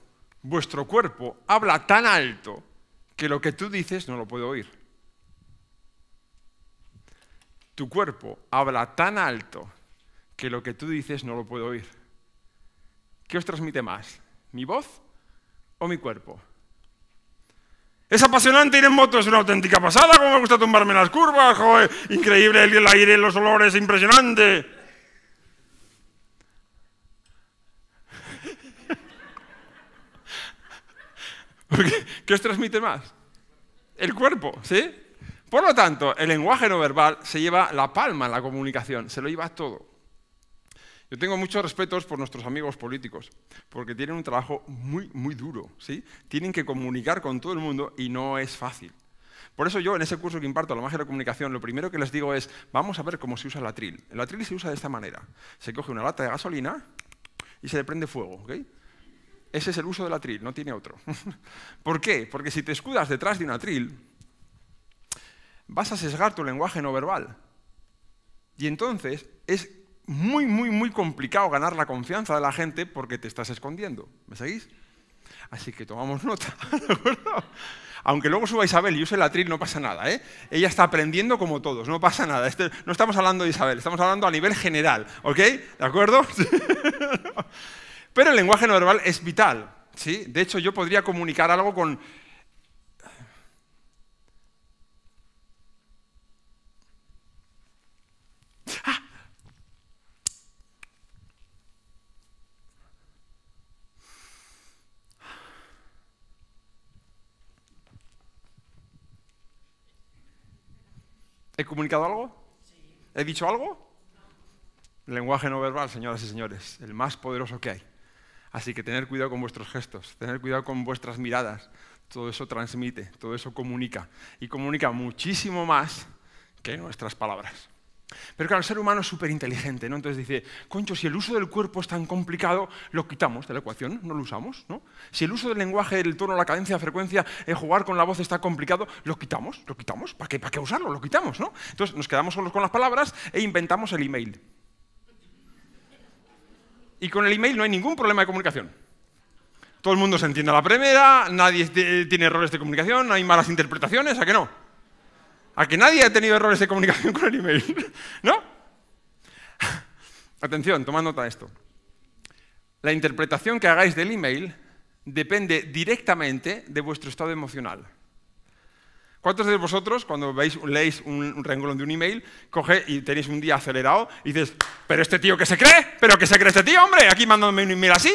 vuestro cuerpo, habla tan alto que lo que tú dices no lo puedo oír. Tu cuerpo habla tan alto que lo que tú dices no lo puedo oír. ¿Qué os transmite más? ¿Mi voz o mi cuerpo? Es apasionante ir en moto, es una auténtica pasada, como me gusta tumbarme en las curvas, joder, increíble el aire, los olores, impresionante. ¿Qué os transmite más? El cuerpo, ¿sí? Por lo tanto, el lenguaje no verbal se lleva la palma en la comunicación, se lo lleva todo. Yo tengo muchos respetos por nuestros amigos políticos, porque tienen un trabajo muy, muy duro, ¿sí? Tienen que comunicar con todo el mundo y no es fácil. Por eso yo en ese curso que imparto, la magia de la comunicación, lo primero que les digo es, vamos a ver cómo se usa el atril. El atril se usa de esta manera. Se coge una lata de gasolina y se le prende fuego, ¿ok? Ese es el uso del atril, no tiene otro. *laughs* ¿Por qué? Porque si te escudas detrás de un atril, vas a sesgar tu lenguaje no verbal. Y entonces es muy, muy, muy complicado ganar la confianza de la gente porque te estás escondiendo. ¿Me seguís? Así que tomamos nota. *laughs* Aunque luego suba Isabel y use el atril, no pasa nada. ¿eh? Ella está aprendiendo como todos, no pasa nada. Este, no estamos hablando de Isabel, estamos hablando a nivel general. ¿Ok? ¿De acuerdo? *laughs* Pero el lenguaje no verbal es vital. ¿sí? De hecho, yo podría comunicar algo con ¿He comunicado algo? ¿He dicho algo? lenguaje no verbal, señoras y señores, el más poderoso que hay. Así que tener cuidado con vuestros gestos, tener cuidado con vuestras miradas. Todo eso transmite, todo eso comunica. Y comunica muchísimo más que nuestras palabras. Pero claro, el ser humano es súper inteligente, ¿no? Entonces dice, concho, si el uso del cuerpo es tan complicado, lo quitamos de la ecuación, no lo usamos, ¿no? Si el uso del lenguaje, el tono, la cadencia, la frecuencia, el eh, jugar con la voz está complicado, lo quitamos, lo quitamos. ¿Para qué, ¿Para qué usarlo? Lo quitamos, ¿no? Entonces nos quedamos solos con las palabras e inventamos el email. Y con el email no hay ningún problema de comunicación. Todo el mundo se entiende a la primera, nadie eh, tiene errores de comunicación, no hay malas interpretaciones, ¿a qué no? ¿A que nadie ha tenido errores de comunicación *laughs* con el email? ¿No? *laughs* Atención, toma nota de esto. La interpretación que hagáis del email depende directamente de vuestro estado emocional. ¿Cuántos de vosotros, cuando veis, leéis un, renglón de un email, coge y tenéis un día acelerado y dices, pero este tío que se cree, pero que se cree este tío, hombre, aquí mandándome un email así,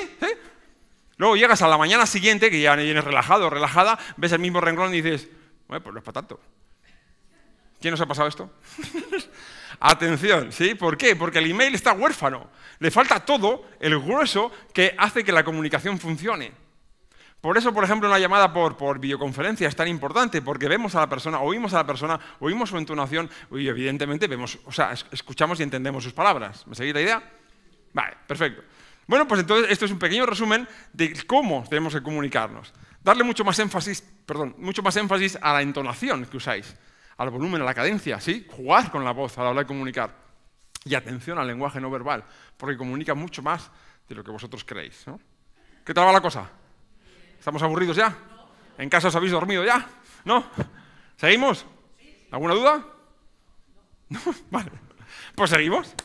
Luego llegas a la mañana siguiente, que ya vienes relajado, relajada, ves el mismo renglón y dices, bueno, pues no es para tanto. ¿Quién nos ha pasado esto? *laughs* Atención, ¿sí? ¿Por qué? Porque el email está huérfano. Le falta todo el grueso que hace que la comunicación funcione. Por eso, por ejemplo, una llamada por, por, videoconferencia es tan importante, porque vemos a la persona, oímos a la persona, oímos su entonación y evidentemente vemos, o sea, escuchamos y entendemos sus palabras. ¿Me seguís la idea? Vale, perfecto. Bueno, pues entonces esto es un pequeño resumen de cómo tenemos que comunicarnos. Darle mucho más énfasis, perdón, mucho más énfasis a la entonación que usáis al volumen, a la cadencia, ¿sí? Jugar con la voz a la hora de comunicar. Y atención al lenguaje no verbal, porque comunica mucho más de lo que vosotros creéis. ¿Qué tal va la cosa? ¿Estamos aburridos ya? ¿En casa os habéis dormido ya? ¿No? ¿Seguimos? ¿Alguna duda? *laughs* No. Vale. Pues seguimos.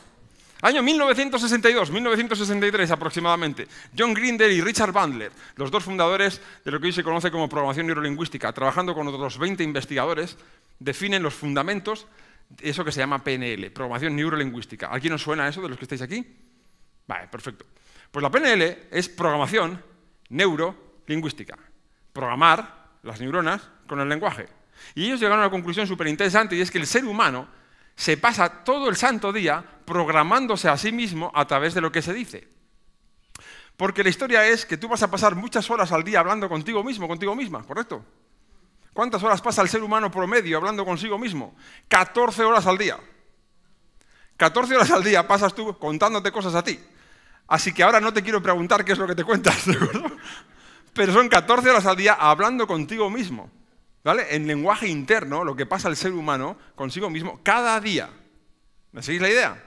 Año 1962, 1963 aproximadamente, John Grinder y Richard Bandler, los dos fundadores de lo que hoy se conoce como programación neurolingüística, trabajando con otros 20 investigadores, definen los fundamentos de eso que se llama PNL, programación neurolingüística. ¿A quién os suena eso de los que estáis aquí? Vale, perfecto. Pues la PNL es programación neurolingüística. Programar las neuronas con el lenguaje. Y ellos llegaron a una conclusión súper interesante y es que el ser humano se pasa todo el santo día programándose a sí mismo a través de lo que se dice. Porque la historia es que tú vas a pasar muchas horas al día hablando contigo mismo, contigo misma, ¿correcto? ¿Cuántas horas pasa el ser humano promedio hablando consigo mismo? 14 horas al día. 14 horas al día pasas tú contándote cosas a ti. Así que ahora no te quiero preguntar qué es lo que te cuentas, *laughs* ¿de acuerdo? Pero son 14 horas al día hablando contigo mismo. ¿Vale? En lenguaje interno, lo que pasa al ser humano consigo mismo cada día. ¿Me seguís la idea?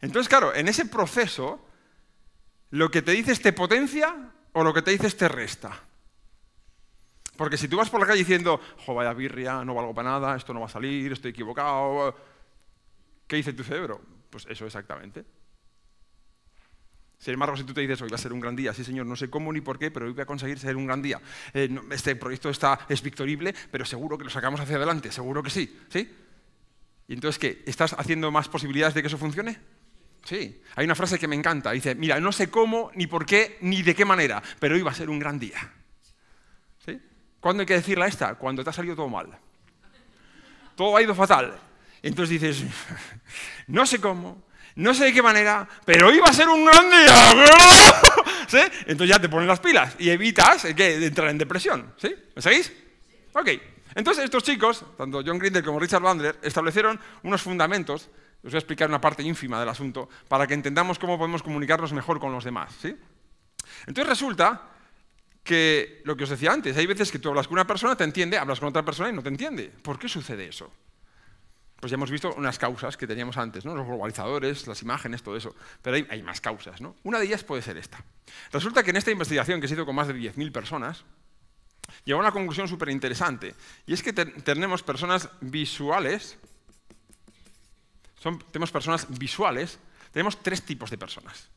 Entonces, claro, en ese proceso, lo que te dices te potencia o lo que te dices te resta. Porque si tú vas por la calle diciendo, jo, vaya birria, no valgo para nada, esto no va a salir, estoy equivocado, ¿qué dice tu cerebro? Pues eso exactamente. Sin embargo, si tú te dices, hoy va a ser un gran día, sí señor, no sé cómo ni por qué, pero hoy voy a conseguir ser un gran día. Eh, este proyecto está, es victorible, pero seguro que lo sacamos hacia adelante, seguro que sí. ¿Sí? ¿Y entonces qué? ¿Estás haciendo más posibilidades de que eso funcione? Sí. Hay una frase que me encanta. Dice, mira, no sé cómo, ni por qué, ni de qué manera, pero hoy va a ser un gran día. ¿Sí? ¿Cuándo hay que decirla esta? Cuando te ha salido todo mal. Todo ha ido fatal. Entonces dices, *laughs* no sé cómo, no sé de qué manera, pero iba a ser un gran día. *laughs* ¿Sí? Entonces ya te ponen las pilas y evitas ¿eh? que entrar en depresión. ¿Sí? ¿Me seguís? Ok. Entonces estos chicos, tanto John Grinder como Richard Bandler, establecieron unos fundamentos, os voy a explicar una parte ínfima del asunto, para que entendamos cómo podemos comunicarnos mejor con los demás. ¿sí? Entonces resulta que lo que os decía antes, hay veces que tú hablas con una persona, te entiende, hablas con otra persona y no te entiende. ¿Por qué sucede eso? pues ya hemos visto unas causas que teníamos antes, ¿no? los globalizadores, las imágenes, todo eso. Pero hay, más causas. ¿no? Una de ellas puede ser esta. Resulta que en esta investigación que se hizo con más de 10.000 personas, llegó a una conclusión súper interesante. Y es que tenemos personas visuales, tenemos personas visuales, tenemos tres tipos de personas.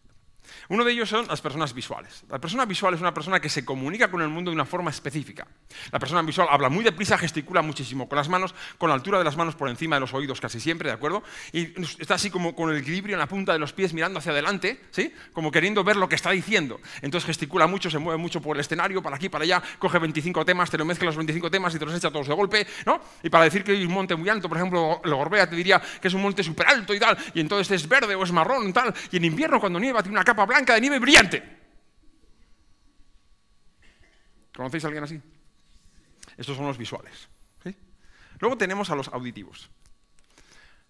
Uno de ellos son las personas visuales. La persona visual es una persona que se comunica con el mundo de una forma específica. La persona visual habla muy deprisa, gesticula muchísimo con las manos, con la altura de las manos por encima de los oídos casi siempre, ¿de acuerdo? Y está así como con el equilibrio en la punta de los pies mirando hacia adelante, ¿sí? Como queriendo ver lo que está diciendo. Entonces gesticula mucho, se mueve mucho por el escenario, para aquí, para allá, coge 25 temas, te lo mezcla los 25 temas y te los echa todos de golpe, ¿no? Y para decir que hay un monte muy alto, por ejemplo, lo Gorbea te diría que es un monte súper alto y tal, y entonces es verde o es marrón y tal, y en invierno cuando nieva tiene una capa blanca de nieve brillante. ¿Conocéis a alguien así? Estos son los visuales. Luego tenemos a los auditivos.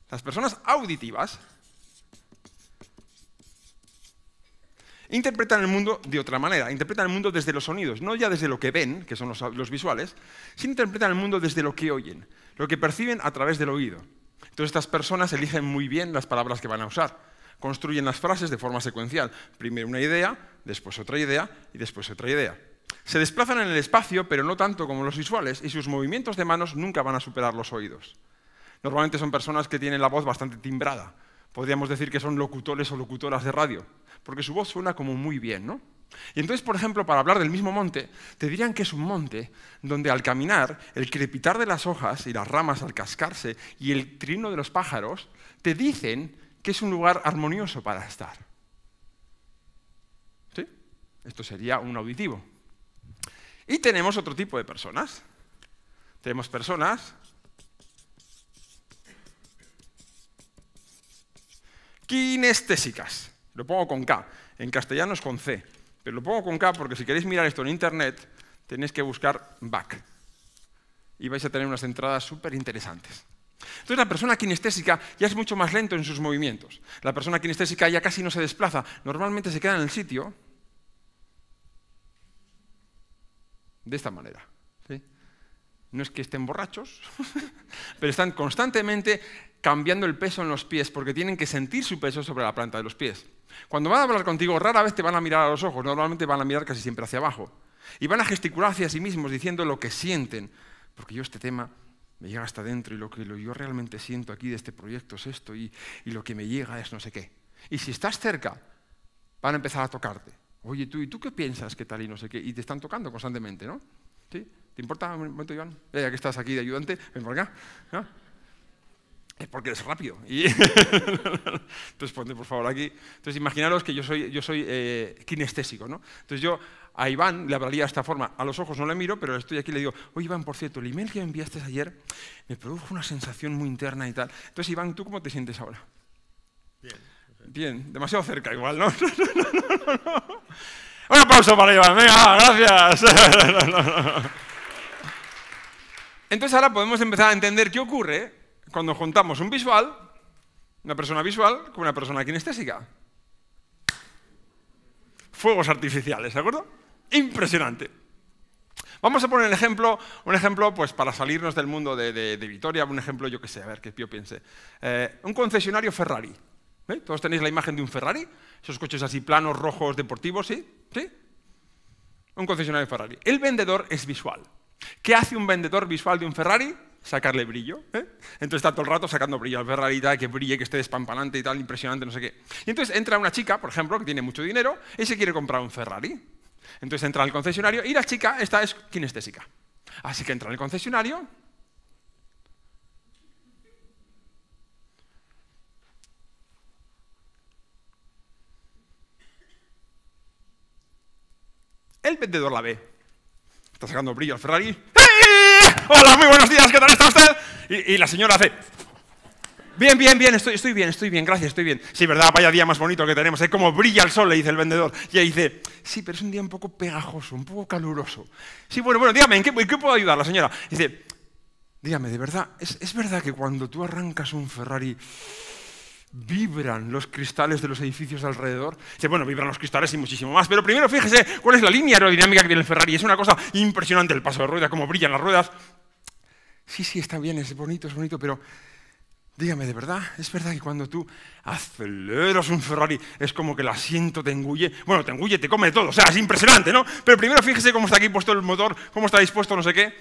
Las personas auditivas interpretan el mundo de otra manera, interpretan el mundo desde los sonidos, no ya desde lo que ven, que son los, los, visuales, sino interpretan el mundo desde lo que oyen, lo que perciben a través del oído. Entonces estas personas eligen muy bien las palabras que van a usar construyen las frases de forma secuencial. Primero una idea, después otra idea y después otra idea. Se desplazan en el espacio, pero no tanto como los visuales, y sus movimientos de manos nunca van a superar los oídos. Normalmente son personas que tienen la voz bastante timbrada. Podríamos decir que son locutores o locutoras de radio, porque su voz suena como muy bien, ¿no? Y entonces, por ejemplo, para hablar del mismo monte, te dirían que es un monte donde al caminar, el crepitar de las hojas y las ramas al cascarse y el trino de los pájaros, te dicen que es un lugar armonioso para estar. ¿Sí? Esto sería un auditivo. Y tenemos otro tipo de personas. Tenemos personas kinestésicas. Lo pongo con K. En castellano es con C. Pero lo pongo con K porque si queréis mirar esto en internet, tenéis que buscar back. Y vais a tener unas entradas súper interesantes. Entonces la persona kinestésica ya es mucho más lento en sus movimientos. La persona kinestésica ya casi no se desplaza. Normalmente se queda en el sitio de esta manera. No es que estén borrachos, *laughs* pero están constantemente cambiando el peso en los pies porque tienen que sentir su peso sobre la planta de los pies. Cuando van a hablar contigo, rara vez te van a mirar a los ojos, normalmente van a mirar casi siempre hacia abajo. Y van a gesticular hacia sí mismos diciendo lo que sienten, porque yo este tema me llega hasta dentro y lo que yo realmente siento aquí de este proyecto es esto y, lo que me llega es no sé qué. Y si estás cerca, van a empezar a tocarte. Oye, tú, ¿y tú qué piensas ¿Qué tal y no sé qué? Y te están tocando constantemente, ¿no? ¿Sí? ¿Te importa un momento, Iván? Ya que estás aquí de ayudante, ven por acá. Es porque eres rápido. Y *laughs* Entonces ponte por favor aquí. Entonces imaginaros que yo soy, yo soy eh, kinestésico, ¿no? Entonces yo a Iván, le hablaría de esta forma, a los ojos no le miro, pero estoy aquí y le digo, oye Iván, por cierto, el email que me enviaste ayer me produjo una sensación muy interna y tal. Entonces, Iván, ¿tú cómo te sientes ahora? Bien. Bien, demasiado cerca igual, *laughs* ¿no? no, no Un aplauso para Iván, venga, gracias. *laughs* Entonces ahora podemos empezar a entender qué ocurre cuando juntamos un visual, una persona visual, con una persona kinestésica fuegos artificiales, ¿de acuerdo? impresionante. Vamos a poner un ejemplo, un ejemplo pues, para salirnos del mundo de, de, Vitoria, un ejemplo, yo que sé, a ver qué yo piense. Eh, un concesionario Ferrari. ¿eh? ¿Todos tenéis la imagen de un Ferrari? Esos coches así planos, rojos, deportivos, ¿sí? ¿Sí? Un concesionario Ferrari. El vendedor es visual. ¿Qué hace un vendedor visual de un Ferrari? Sacarle brillo. ¿eh? Entonces está todo el rato sacando brillo al Ferrari, tal, que brille, que esté despampanante y tal, impresionante, no sé qué. Y entonces entra una chica, por ejemplo, que tiene mucho dinero y se quiere comprar un Ferrari. Entonces entra al concesionario y la chica, esta es kinestésica. Así que entra al concesionario. El vendedor la ve. Está sacando brillo al Ferrari. ¡Eh! Hola, muy buenos días, ¿qué tal está usted? y, y la señora hace... Bien, bien, bien, estoy, estoy bien, estoy bien, gracias, estoy bien. Sí, ¿verdad? Vaya día más bonito que tenemos. ¿eh? como brilla el sol, le dice el vendedor. Y ahí dice, sí, pero es un día un poco pegajoso, un poco caluroso. Sí, bueno, bueno, dígame, ¿en qué, puedo ayudar la señora? dice, dígame, ¿de verdad? ¿Es, ¿Es verdad que cuando tú arrancas un Ferrari vibran los cristales de los edificios alrededor. Dice, bueno, vibran los cristales y muchísimo más, pero primero fíjese cuál es la línea aerodinámica que tiene el Ferrari. Es una cosa impresionante el paso de rueda, cómo brillan las ruedas. Sí, sí, está bien, es bonito, es bonito, pero Dígame, ¿de verdad? ¿Es verdad que cuando tú aceleras un Ferrari es como que el asiento te engulle? Bueno, te engulle, te come todo, o sea, es impresionante, ¿no? Pero primero fíjese cómo está aquí puesto el motor, cómo está dispuesto, no sé qué.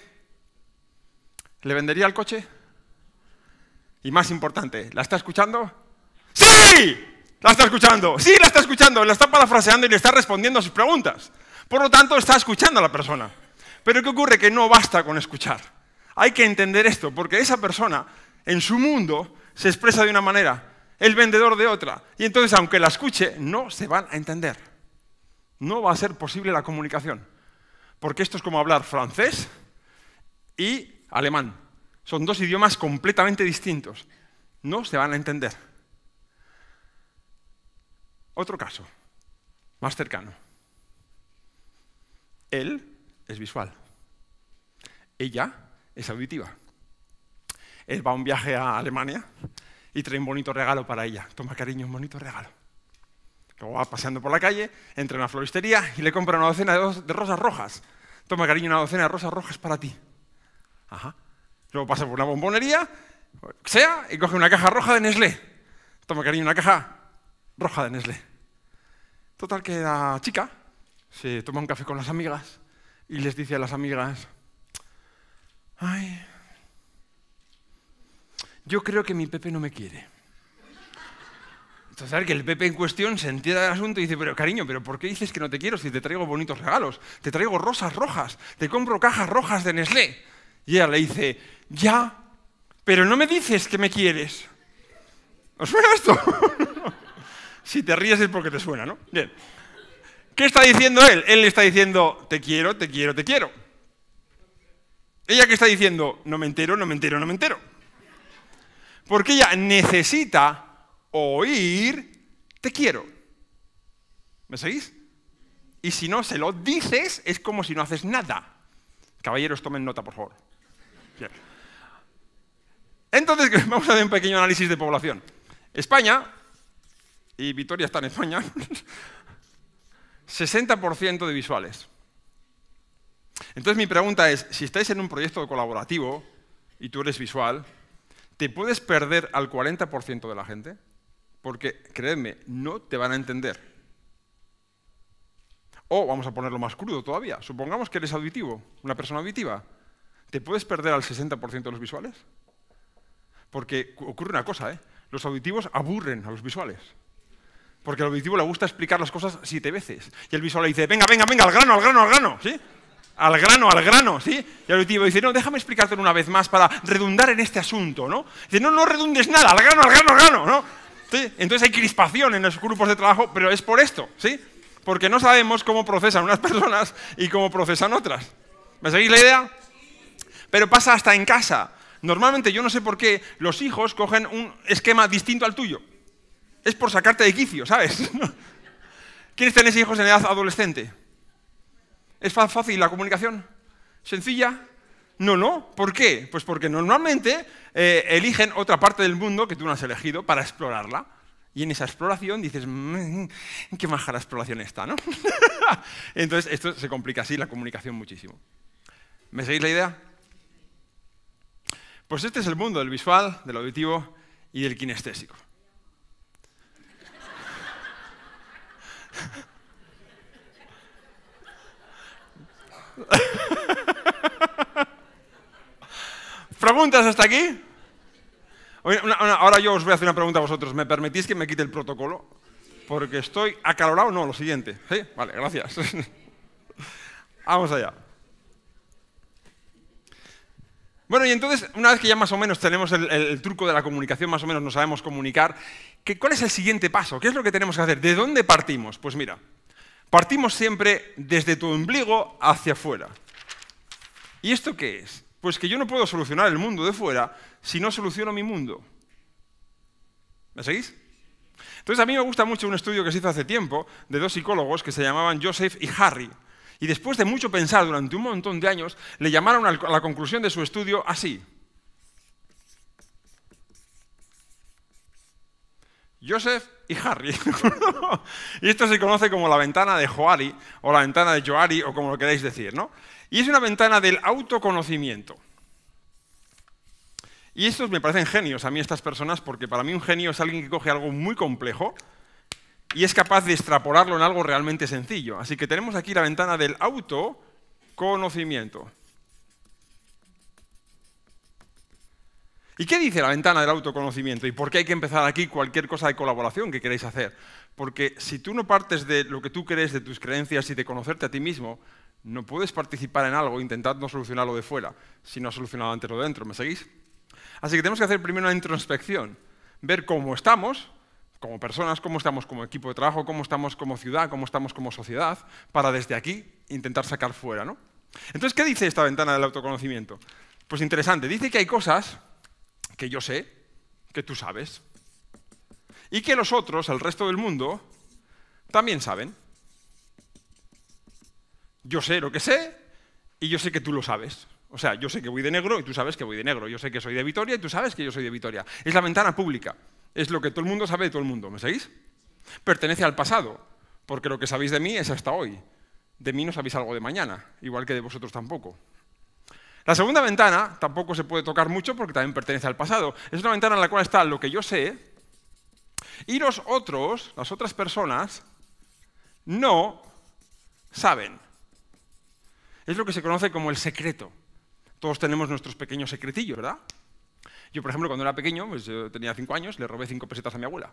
¿Le vendería el coche? Y más importante, ¿la está escuchando? ¡Sí! La está escuchando, sí, la está escuchando, la está parafraseando y le está respondiendo a sus preguntas. Por lo tanto, está escuchando a la persona. Pero ¿qué ocurre? Que no basta con escuchar. Hay que entender esto, porque esa persona en su mundo se expresa de una manera, el vendedor de otra. Y entonces, aunque la escuche, no se van a entender. No va a ser posible la comunicación. Porque esto es como hablar francés y alemán. Son dos idiomas completamente distintos. No se van a entender. Otro caso, más cercano. Él es visual. Ella es auditiva él va a un viaje a Alemania y trae un bonito regalo para ella. Toma cariño, un bonito regalo. Luego va paseando por la calle, entra en una floristería y le compra una docena de rosas rojas. Toma cariño, una docena de rosas rojas para ti. Ajá. Luego pasa por una bombonería, sea, y coge una caja roja de Nestlé. Toma cariño, una caja roja de Nestlé. Total que la chica se toma un café con las amigas y les dice a las amigas, ay, yo creo que mi Pepe no me quiere. Entonces, que el Pepe en cuestión se entiende del asunto y dice, pero cariño, ¿pero por qué dices que no te quiero si te traigo bonitos regalos? Te traigo rosas rojas, te compro cajas rojas de Nestlé. Y ella le dice, ya, pero no me dices que me quieres. ¿Os suena esto? *laughs* si te ríes es porque te suena, ¿no? Bien. ¿Qué está diciendo él? Él le está diciendo, te quiero, te quiero, te quiero. Ella qué está diciendo, no me entero, no me entero, no me entero. Porque ella necesita oír, te quiero. ¿Me seguís? Y si no se lo dices, es como si no haces nada. Caballeros, tomen nota, por favor. Entonces, *laughs* vamos a hacer un pequeño análisis de población. España, y Vitoria está en España, 60% *laughs* de visuales. Entonces mi pregunta es, si estáis en un proyecto colaborativo y tú eres visual, te puedes perder al 40% de la gente porque, créeme, no te van a entender. O vamos a ponerlo más crudo todavía. Supongamos que eres auditivo, una persona auditiva. ¿Te puedes perder al 60% de los visuales? Porque ocurre una cosa, ¿eh? Los auditivos aburren a los visuales. Porque al auditivo le gusta explicar las cosas siete veces. Y el visual le dice, venga, venga, venga, al grano, al grano, al grano. ¿Sí? al grano, al grano, ¿sí? Y el tipo dice, no, déjame explicártelo una vez más para redundar en este asunto, ¿no? Dice, no, no redundes nada, al grano, al grano, al grano, ¿no? Entonces hay crispación en los grupos de trabajo, pero es por esto, ¿sí? Porque no sabemos cómo procesan unas *laughs* personas y cómo procesan otras. ¿Me seguís la idea? Pero pasa hasta en casa. Normalmente, yo no sé por qué, los hijos cogen un esquema distinto al tuyo. Es por sacarte de quicio, ¿sabes? *laughs* ¿Quiénes tenéis hijos en edad adolescente? ¿Es fácil la comunicación? ¿Sencilla? No, no. ¿Por qué? Pues porque normalmente eh, eligen otra parte del mundo que tú no has elegido para explorarla. Y en esa exploración dices, mm, qué maja la exploración está, ¿no? *laughs* Entonces, esto se complica así la comunicación muchísimo. ¿Me seguís la idea? Pues este es el mundo del visual, del auditivo y del kinestésico. ¿Preguntas hasta aquí? ahora yo os voy a hacer una pregunta a vosotros. ¿Me permitís que me quite el protocolo? Porque estoy acalorado. No, lo siguiente. Vale, gracias. *laughs* Vamos allá. Bueno, y entonces, una vez que ya más o menos tenemos el, truco de la comunicación, más o menos nos sabemos comunicar, ¿qué, ¿cuál es el siguiente paso? ¿Qué es lo que tenemos que hacer? ¿De dónde partimos? Pues mira, Partimos siempre desde tu ombligo hacia afuera. ¿Y esto qué es? Pues que yo no puedo solucionar el mundo de fuera si no soluciono mi mundo. ¿Me seguís? Entonces a mí me gusta mucho un estudio que se hizo hace tiempo de dos psicólogos que se llamaban Joseph y Harry. Y después de mucho pensar durante un montón de años, le llamaron a la conclusión de su estudio así. Joseph y Harry. *laughs* y esto se conoce como la ventana de Joari o la ventana de Joari o como lo queráis decir, ¿no? Y es una ventana del autoconocimiento. Y estos me parecen genios a mí estas personas porque para mí un genio es alguien que coge algo muy complejo y es capaz de extrapolarlo en algo realmente sencillo. Así que tenemos aquí la ventana del autoconocimiento. ¿Y qué dice la ventana del autoconocimiento? ¿Y por qué hay que empezar aquí cualquier cosa de colaboración que queréis hacer? Porque si tú no partes de lo que tú crees, de tus creencias y de conocerte a ti mismo, no puedes participar en algo intentando solucionarlo de fuera, si no has solucionado antes lo de dentro. ¿Me seguís? Así que tenemos que hacer primero una introspección, ver cómo estamos, como personas, cómo estamos como equipo de trabajo, cómo estamos como ciudad, cómo estamos como sociedad, para desde aquí intentar sacar fuera. ¿no? Entonces, ¿qué dice esta ventana del autoconocimiento? Pues interesante, dice que hay cosas que yo sé, que tú sabes, y que los otros, el resto del mundo, también saben. Yo sé lo que sé y yo sé que tú lo sabes. O sea, yo sé que voy de negro y tú sabes que voy de negro. Yo sé que soy de Vitoria y tú sabes que yo soy de Vitoria. Es la ventana pública. Es lo que todo el mundo sabe de todo el mundo. ¿Me seguís? Pertenece al pasado, porque lo que sabéis de mí es hasta hoy. De mí no sabéis algo de mañana, igual que de vosotros tampoco. La segunda ventana tampoco se puede tocar mucho porque también pertenece al pasado. Es una ventana en la cual está lo que yo sé y los otros, las otras personas, no saben. Es lo que se conoce como el secreto. Todos tenemos nuestros pequeños secretillos, ¿verdad? Yo, por ejemplo, cuando era pequeño, pues tenía cinco años, le robé cinco pesetas a mi abuela.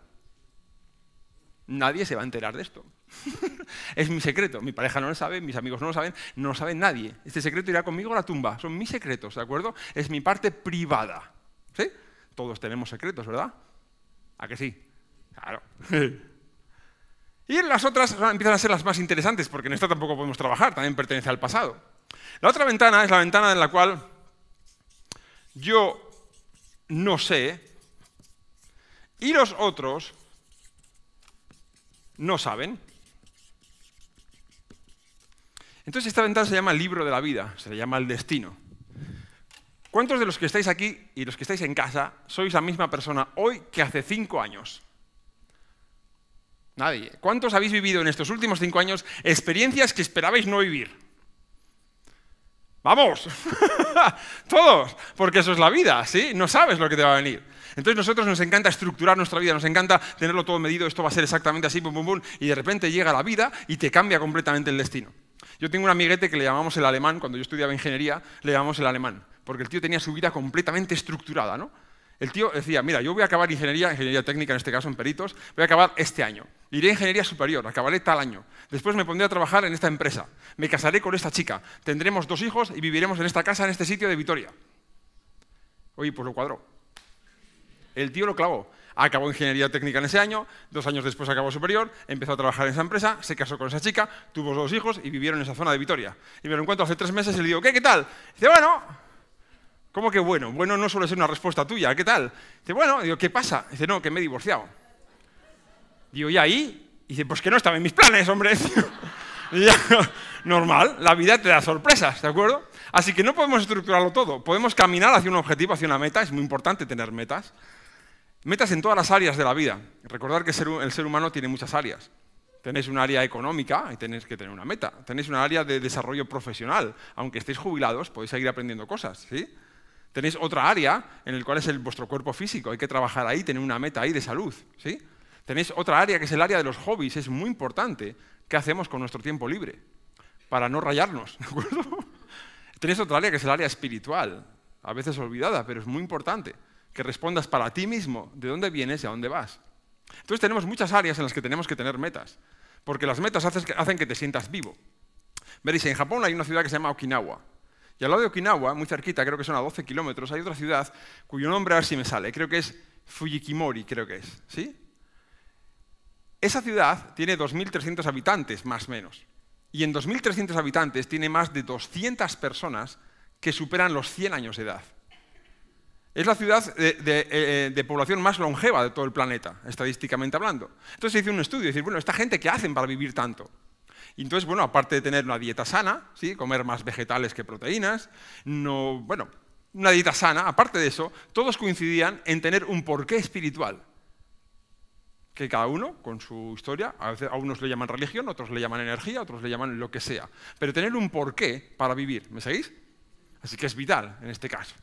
Nadie se va a enterar de esto. *laughs* es mi secreto. Mi pareja no lo sabe, mis amigos no lo saben, no lo sabe nadie. Este secreto irá conmigo a la tumba. Son mis secretos, ¿de acuerdo? Es mi parte privada. ¿Sí? Todos tenemos secretos, ¿verdad? ¿A que sí? Claro. *laughs* y las otras empiezan a ser las más interesantes, porque en esta tampoco podemos trabajar, también pertenece al pasado. La otra ventana es la ventana en la cual yo no sé y los otros no saben. Entonces esta ventana se llama el libro de la vida, se le llama el destino. ¿Cuántos de los que estáis aquí y los que estáis en casa sois la misma persona hoy que hace cinco años? Nadie. ¿Cuántos habéis vivido en estos últimos cinco años experiencias que esperabais no vivir? Vamos, *laughs* todos, porque eso es la vida, ¿sí? No sabes lo que te va a venir. Entonces nosotros nos encanta estructurar nuestra vida, nos encanta tenerlo todo medido, esto va a ser exactamente así, pum, pum, pum, y de repente llega la vida y te cambia completamente el destino. Yo tengo un amiguete que le llamamos el alemán, cuando yo estudiaba ingeniería, le llamamos el alemán, porque el tío tenía su vida completamente estructurada, ¿no? El tío decía, mira, yo voy a acabar ingeniería, ingeniería técnica en este caso, en peritos, voy a acabar este año. Iré a ingeniería superior, acabaré tal año. Después me pondré a trabajar en esta empresa. Me casaré con esta chica. Tendremos dos hijos y viviremos en esta casa, en este sitio de Vitoria. Oye, pues lo cuadró. El tío lo clavó. Acabó ingeniería técnica en ese año, dos años después acabó superior, empezó a trabajar en esa empresa, se casó con esa chica, tuvo dos hijos y vivieron en esa zona de Vitoria. Y me lo encuentro hace tres meses y le digo, ¿qué, qué tal? dice, bueno, ¿cómo que bueno? Bueno no suele ser una respuesta tuya, ¿qué tal? dice, bueno, digo, ¿qué pasa? Dice, no, que me he divorciado. Digo, ¿y ahí? dice, pues que no estaba en mis planes, hombre. *laughs* normal, la vida te da sorpresas, ¿de acuerdo? Así que no podemos estructurarlo todo, podemos caminar hacia un objetivo, hacia una meta, es muy importante tener metas, Metas en todas las áreas de la vida. Recordar que el ser humano tiene muchas áreas. Tenéis un área económica y tenéis que tener una meta. Tenéis un área de desarrollo profesional. Aunque estéis jubilados, podéis seguir aprendiendo cosas, ¿sí? Tenéis otra área en la cual es el, vuestro cuerpo físico. Hay que trabajar ahí, tener una meta ahí de salud, ¿sí? Tenéis otra área que es el área de los hobbies. Es muy importante qué hacemos con nuestro tiempo libre para no rayarnos, ¿de acuerdo? *laughs* Tenéis otra área que es el área espiritual. A veces olvidada, pero es muy importante que respondas para ti mismo de dónde vienes y a dónde vas. Entonces tenemos muchas áreas en las que tenemos que tener metas, porque las metas hacen que te sientas vivo. Veréis, en Japón hay una ciudad que se llama Okinawa. Y al lado de Okinawa, muy cerquita, creo que son a 12 kilómetros, hay otra ciudad cuyo nombre a ver si me sale, creo que es Fujikimori, creo que es, ¿sí? Esa ciudad tiene 2.300 habitantes, más o menos. Y en 2.300 habitantes tiene más de 200 personas que superan los 100 años de edad. Es la ciudad eh, de, población más longeva de todo el planeta, estadísticamente hablando. Entonces se hizo un estudio, y decir, bueno, ¿esta gente qué hacen para vivir tanto? Y entonces, bueno, aparte de tener una dieta sana, ¿sí? comer más vegetales que proteínas, no, bueno, una dieta sana, aparte de eso, todos coincidían en tener un porqué espiritual. Que cada uno, con su historia, a, veces, a unos le llaman religión, otros le llaman energía, otros le llaman lo que sea. Pero tener un porqué para vivir, ¿me seguís? Así que es vital en este caso.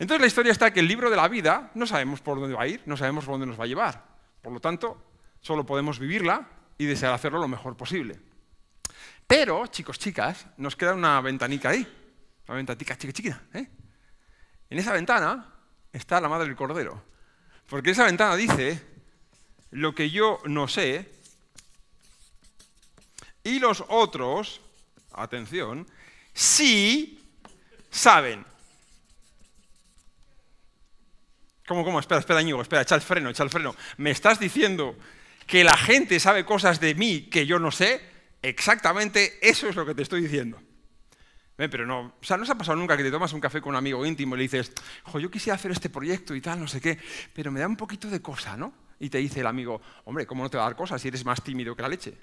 Entonces la historia está que el libro de la vida no sabemos por dónde va a ir, no sabemos por dónde nos va a llevar. Por lo tanto, solo podemos vivirla y desear hacerlo lo mejor posible. Pero, chicos, chicas, nos queda una ventanica ahí, una ventanica chica chiquita. ¿eh? En esa ventana está la madre del cordero, porque esa ventana dice lo que yo no sé y los otros, atención, sí saben. ¿Cómo, cómo? Espera, espera, Ñugo, espera, echa el freno, echa el freno. ¿Me estás diciendo que la gente sabe cosas de mí que yo no sé? Exactamente eso es lo que te estoy diciendo. pero no, o sea, no se ha pasado nunca que te tomas un café con un amigo íntimo y le dices, jo, yo quisiera hacer este proyecto y tal, no sé qué, pero me da un poquito de cosa, ¿no? Y te dice el amigo, hombre, ¿cómo no te va a dar cosas si eres más tímido que la leche?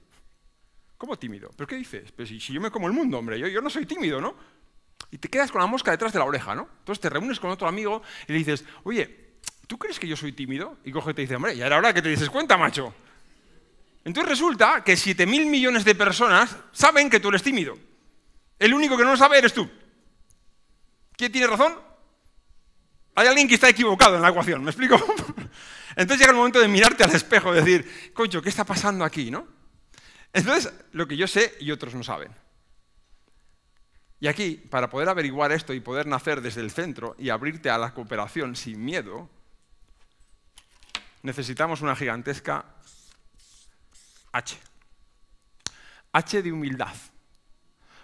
¿Cómo tímido? ¿Pero qué dices? Pues si, si yo me como el mundo, hombre, yo, yo no soy tímido, ¿no? Y te quedas con la mosca detrás de la oreja, ¿no? Entonces te reúnes con otro amigo y le dices, oye, ¿Tú crees que yo soy tímido? Y coge y te dice, hombre, ya era hora que te dices cuenta, macho. Entonces resulta que 7.000 millones de personas saben que tú eres tímido. El único que no lo sabe eres tú. ¿Quién tiene razón? Hay alguien que está equivocado en la ecuación, ¿me explico? *laughs* Entonces llega el momento de mirarte al espejo y decir, coño, ¿qué está pasando aquí, no? Entonces, lo que yo sé y otros no saben. Y aquí, para poder averiguar esto y poder nacer desde el centro y abrirte a la cooperación sin miedo, necesitamos una gigantesca H. H de humildad.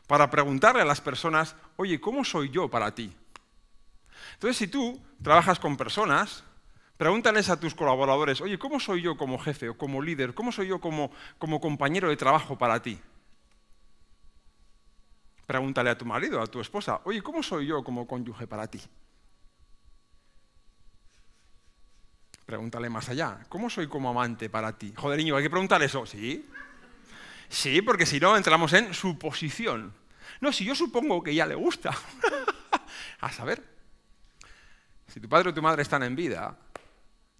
Para preguntarle a las personas, oye, ¿cómo soy yo para ti? Entonces, si tú trabajas con personas, pregúntales a tus colaboradores, oye, ¿cómo soy yo como jefe o como líder? ¿Cómo soy yo como, como compañero de trabajo para ti? Pregúntale a tu marido, a tu esposa, oye, ¿cómo soy yo como cónyuge para ti? Pregúntale más allá. ¿Cómo soy como amante para ti? Joder, niño, hay que preguntar eso. Sí. Sí, porque si no, entramos en suposición. No, si yo supongo que ya le gusta. *laughs* A saber. Si tu padre o tu madre están en vida,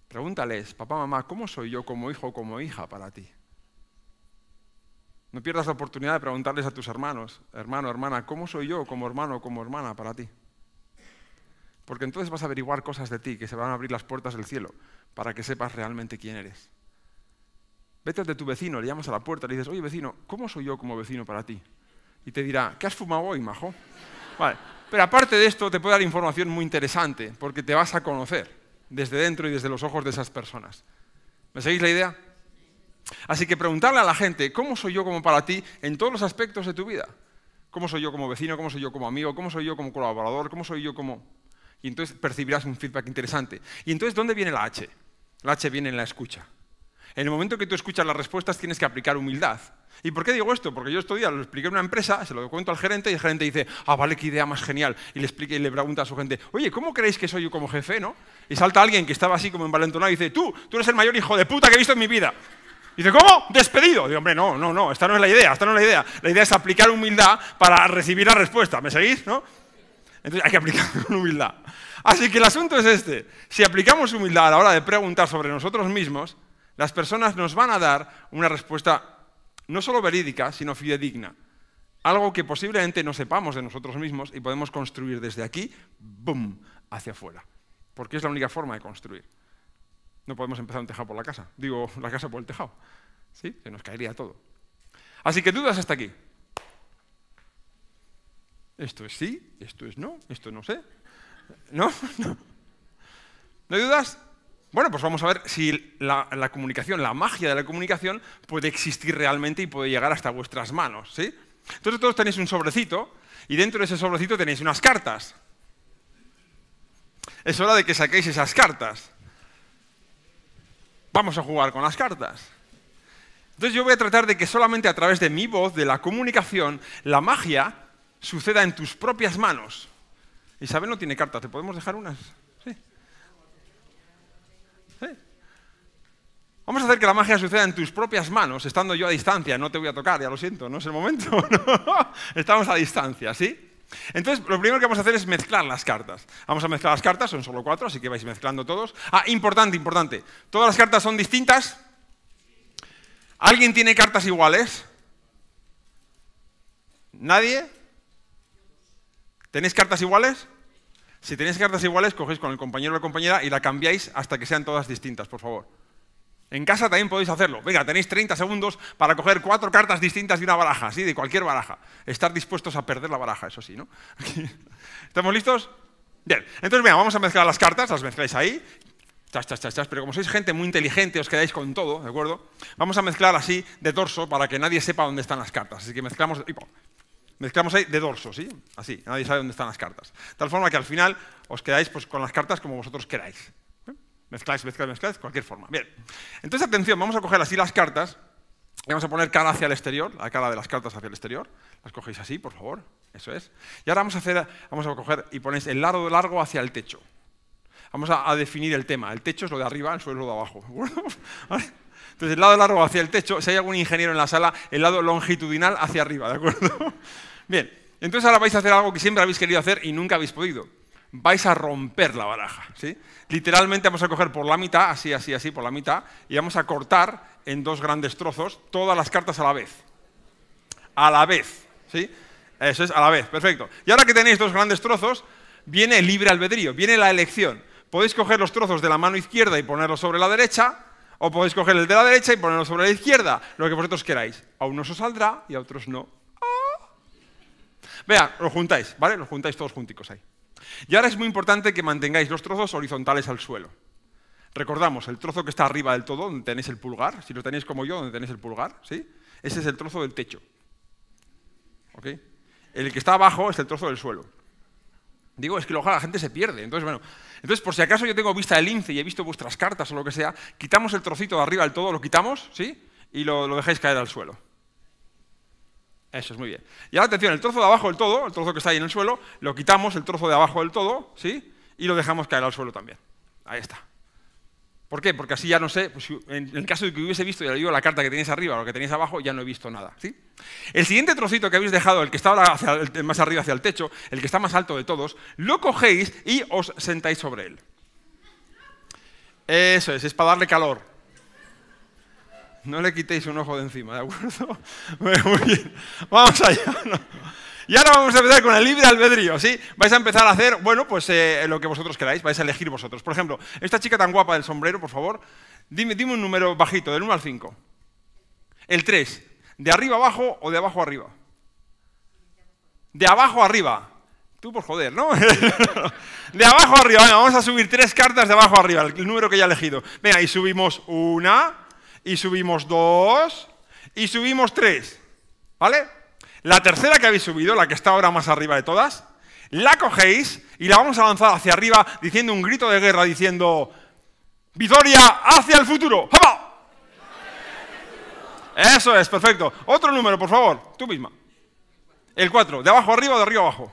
pregúntales, papá, mamá, ¿cómo soy yo como hijo o como hija para ti? No pierdas la oportunidad de preguntarles a tus hermanos, hermano, hermana, ¿cómo soy yo como hermano o como hermana para ti? Porque entonces vas a averiguar cosas de ti que se van a abrir las puertas del cielo para que sepas realmente quién eres. Vete de tu vecino, le llamas a la puerta, le dices, oye vecino, ¿cómo soy yo como vecino para ti? Y te dirá, ¿qué has fumado hoy, majo? Vale, pero aparte de esto te puede dar información muy interesante porque te vas a conocer desde dentro y desde los ojos de esas personas. ¿Me seguís la idea? Así que preguntarle a la gente, ¿cómo soy yo como para ti en todos los aspectos de tu vida? ¿Cómo soy yo como vecino? ¿Cómo soy yo como amigo? ¿Cómo soy yo como colaborador? ¿Cómo soy yo como... Y entonces percibirás un feedback interesante. ¿Y entonces dónde viene la H? La H viene en la escucha. En el momento que tú escuchas las respuestas tienes que aplicar humildad. ¿Y por qué digo esto? Porque yo estos días lo expliqué a una empresa, se lo cuento al gerente y el gerente dice, ah, vale, qué idea más genial. Y le, explique y le pregunta a su gente, oye, ¿cómo creéis que soy yo como jefe? ¿no? Y salta alguien que estaba así como envalentonado y dice, tú, tú eres el mayor hijo de puta que he visto en mi vida. Y dice, ¿cómo? Despedido. Digo, hombre, no, no, no, esta no es la idea, esta no es la idea. La idea es aplicar humildad para recibir la respuesta. ¿Me seguís? ¿No? Entonces hay que aplicar *laughs* humildad. Así que el asunto es este. Si aplicamos humildad a la hora de preguntar sobre nosotros mismos, las personas nos van a dar una respuesta no solo verídica, sino fidedigna. Algo que posiblemente no sepamos de nosotros mismos y podemos construir desde aquí, boom, hacia afuera. Porque es la única forma de construir. No podemos empezar un tejado por la casa. Digo, la casa por el tejado. ¿Sí? Se nos caería todo. Así que dudas hasta aquí. Esto es sí, esto es no, esto no sé. *laughs* ¿No? ¿No, hay dudas? Bueno, pues vamos a ver si la, la, comunicación, la magia de la comunicación puede existir realmente y puede llegar hasta vuestras manos, ¿sí? Entonces todos tenéis un sobrecito y dentro de ese sobrecito tenéis unas cartas. Es hora de que saquéis esas cartas. Vamos a jugar con las cartas. Entonces yo voy a tratar de que solamente a través de mi voz, de la comunicación, la magia suceda en tus propias manos. Isabel no tiene cartas, ¿te podemos dejar unas? ¿Sí? Vamos a hacer que la magia suceda en tus propias manos, estando yo a distancia, no te voy a tocar, ya lo siento, no es el momento. *laughs* Estamos a distancia, ¿sí? Entonces, lo primero que vamos a hacer es mezclar las cartas. Vamos a mezclar las cartas, son solo cuatro, así que vais mezclando todos. Ah, importante, importante. ¿Todas las cartas son distintas? ¿Alguien tiene cartas iguales? ¿Nadie? ¿Tenéis cartas iguales? Si tenéis cartas iguales, cogéis con el compañero o la compañera y la cambiáis hasta que sean todas distintas, por favor. En casa también podéis hacerlo. Venga, tenéis 30 segundos para coger cuatro cartas distintas de una baraja, ¿sí? de cualquier baraja. Estar dispuestos a perder la baraja, eso sí, ¿no? *laughs* ¿Estamos listos? Bien, entonces venga, vamos a mezclar las cartas, las mezcláis ahí. Chas, chas, chas, chas, pero como sois gente muy inteligente, os quedáis con todo, ¿de acuerdo? Vamos a mezclar así de torso para que nadie sepa dónde están las cartas. Así que mezclamos mezclamos ahí de dorso, ¿sí? Así, nadie sabe dónde están las cartas. De tal forma que al final os quedáis pues, con las cartas como vosotros queráis. ¿eh? Mezcláis, mezcláis, mezcláis, cualquier forma. Bien, entonces atención, vamos a coger así las cartas y vamos a poner cara hacia el exterior, la cara de las cartas hacia el exterior. Las cogéis así, por favor, eso es. Y ahora vamos a, hacer, vamos a coger y ponéis el largo largo hacia el techo. Vamos a, definir el tema. El techo es lo de arriba, el suelo lo de abajo. *laughs* Entonces, el lado largo hacia el techo, si hay algún ingeniero en la sala, el lado longitudinal hacia arriba, ¿de acuerdo? *laughs* Bien, entonces ahora vais a hacer algo que siempre habéis querido hacer y nunca habéis podido. Vais a romper la baraja, ¿sí? Literalmente vamos a coger por la mitad, así, así, así, por la mitad, y vamos a cortar en dos grandes trozos todas las cartas a la vez. A la vez, ¿sí? Eso es, a la vez, perfecto. Y ahora que tenéis dos grandes trozos, viene el libre albedrío, viene la elección. Podéis coger los trozos de la mano izquierda y ponerlos sobre la derecha, o podéis coger el de la derecha y ponerlo sobre la izquierda, lo que vosotros queráis. A unos os saldrá y a otros no. Vea, lo juntáis, ¿vale? Los juntáis todos junticos ahí. Y ahora es muy importante que mantengáis los trozos horizontales al suelo. Recordamos, el trozo que está arriba del todo, donde tenéis el pulgar, si lo tenéis como yo, donde tenéis el pulgar, ¿sí? Ese es el trozo del techo. ¿Ok? El que está abajo es el trozo del suelo. Digo, es que luego la gente se pierde. Entonces, bueno, entonces por si acaso yo tengo vista del lince y he visto vuestras cartas o lo que sea, quitamos el trocito de arriba del todo, lo quitamos, ¿sí? Y lo, lo dejáis caer al suelo. Eso es muy bien. Y ahora atención, el trozo de abajo del todo, el trozo que está ahí en el suelo, lo quitamos, el trozo de abajo del todo, ¿sí? Y lo dejamos caer al suelo también. Ahí está. ¿Por qué? Porque así ya no sé, pues, en el caso de que hubiese visto, ya le digo, la carta que tenéis arriba o la que tenéis abajo, ya no he visto nada. El siguiente trocito que habéis dejado, el que está más arriba hacia el techo, el que está más alto de todos, lo cogéis y os sentáis sobre él. Eso es, es para darle calor. No le quitéis un ojo de encima, ¿de acuerdo? *laughs* Muy bien, vamos allá. Y ahora vamos a empezar con el libre albedrío, ¿sí? Vais a empezar a hacer, bueno, pues eh, lo que vosotros queráis, vais a elegir vosotros. Por ejemplo, esta chica tan guapa del sombrero, por favor, dime, un número bajito, del 1 al 5. El 3, ¿de arriba abajo o de abajo arriba? De abajo arriba. Tú por pues, joder, ¿no? *laughs* de abajo arriba, venga, vamos a subir tres cartas de abajo arriba, el número que ya he elegido. Venga, y subimos una, y subimos dos, y subimos tres, ¿vale? La tercera que habéis subido, la que está ahora más arriba de todas, la cogéis y la vamos a lanzar hacia arriba diciendo un grito de guerra, diciendo, Victoria hacia el futuro. ¡Vamos! Eso es, perfecto. Otro número, por favor, tú misma. El 4, de abajo arriba o de arriba abajo.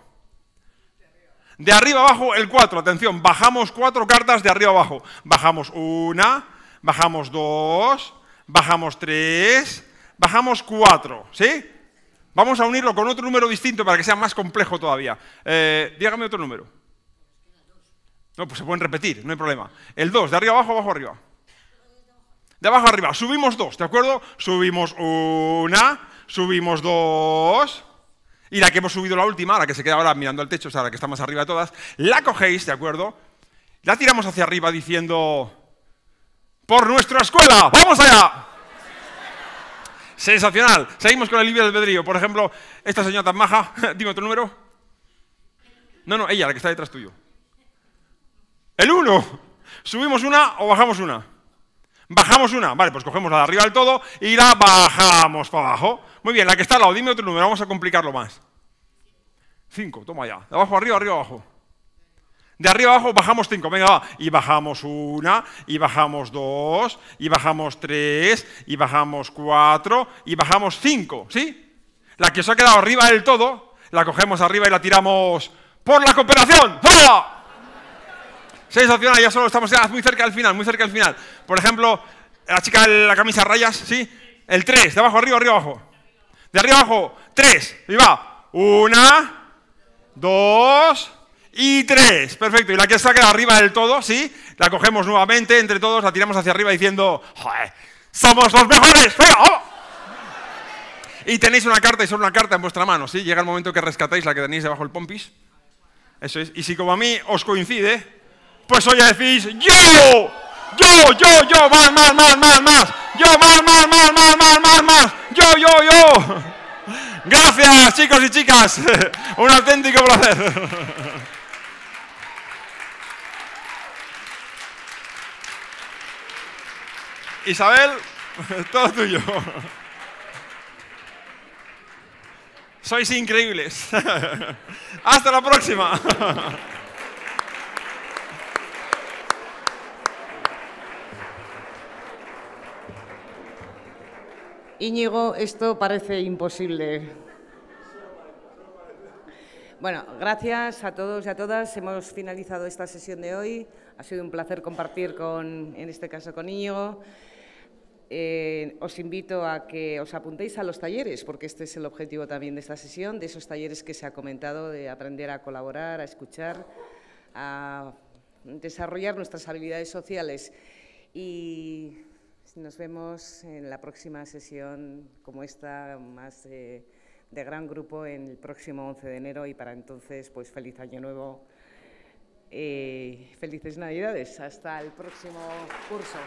De arriba abajo el 4, atención, bajamos cuatro cartas de arriba abajo. Bajamos una, bajamos dos, bajamos tres, bajamos cuatro, ¿sí? Vamos a unirlo con otro número distinto para que sea más complejo todavía. Eh, dígame otro número. No, pues se pueden repetir, no hay problema. El 2, de arriba abajo, abajo arriba. De abajo arriba, subimos 2, ¿de acuerdo? Subimos una, subimos dos. Y la que hemos subido la última, la que se queda ahora mirando al techo, o sea, la que está más arriba de todas, la cogéis, ¿de acuerdo? La tiramos hacia arriba diciendo, por nuestra escuela, vamos allá. Sensacional. Seguimos con el del albedrío. Por ejemplo, esta señora tan maja, *laughs* dime otro número. No, no, ella, la que está detrás tuyo. El 1. ¿Subimos una o bajamos una? Bajamos una. Vale, pues cogemos la de arriba del todo y la bajamos para abajo. Muy bien, la que está al lado, dime otro número, vamos a complicarlo más. 5, toma ya. De abajo arriba, arriba abajo. De arriba abajo bajamos cinco, venga, va. Y bajamos una, y bajamos dos, y bajamos tres, y bajamos cuatro, y bajamos cinco, ¿sí? La que se ha quedado arriba del todo, la cogemos arriba y la tiramos por la cooperación. Seis Sensacional, ya solo estamos muy cerca del final, muy cerca del final. Por ejemplo, la chica de la camisa rayas, ¿sí? El 3, de abajo arriba, arriba abajo. De arriba abajo, 3, y va. Una, dos, y tres. Perfecto. Y la que está acá arriba del todo, ¿sí? La cogemos nuevamente entre todos, la tiramos hacia arriba diciendo, ¡Joder! ¡Somos los mejores! ¡Venga, oh". Y tenéis una carta y solo una carta en vuestra mano, ¿sí? Llega el momento que rescatáis la que tenéis debajo del pompis. Eso es. Y si como a mí os coincide, pues hoy decís, ¡Yo! Yo, yo, yo, más, más, más, más, más. Yo, más, más, más, más, más, más, más. Yo, yo, yo. *laughs* Gracias, chicos y chicas. *laughs* Un auténtico placer. *laughs* Isabel, *laughs* todo tuyo. Sois increíbles. *laughs* Hasta la próxima. *laughs* Íñigo, esto parece imposible. Bueno, gracias a todos y a todas. Hemos finalizado esta sesión de hoy. Ha sido un placer compartir con, en este caso, con Íñigo. Eh, os invito a que os apuntéis a los talleres, porque este es el objetivo también de esta sesión, de esos talleres que se ha comentado, de aprender a colaborar, a escuchar, a desarrollar nuestras habilidades sociales. Y nos vemos en la próxima sesión como esta, más eh, de, gran grupo, en el próximo 11 de enero y para entonces, pues feliz año nuevo. Eh, felices Navidades. Hasta el próximo curso.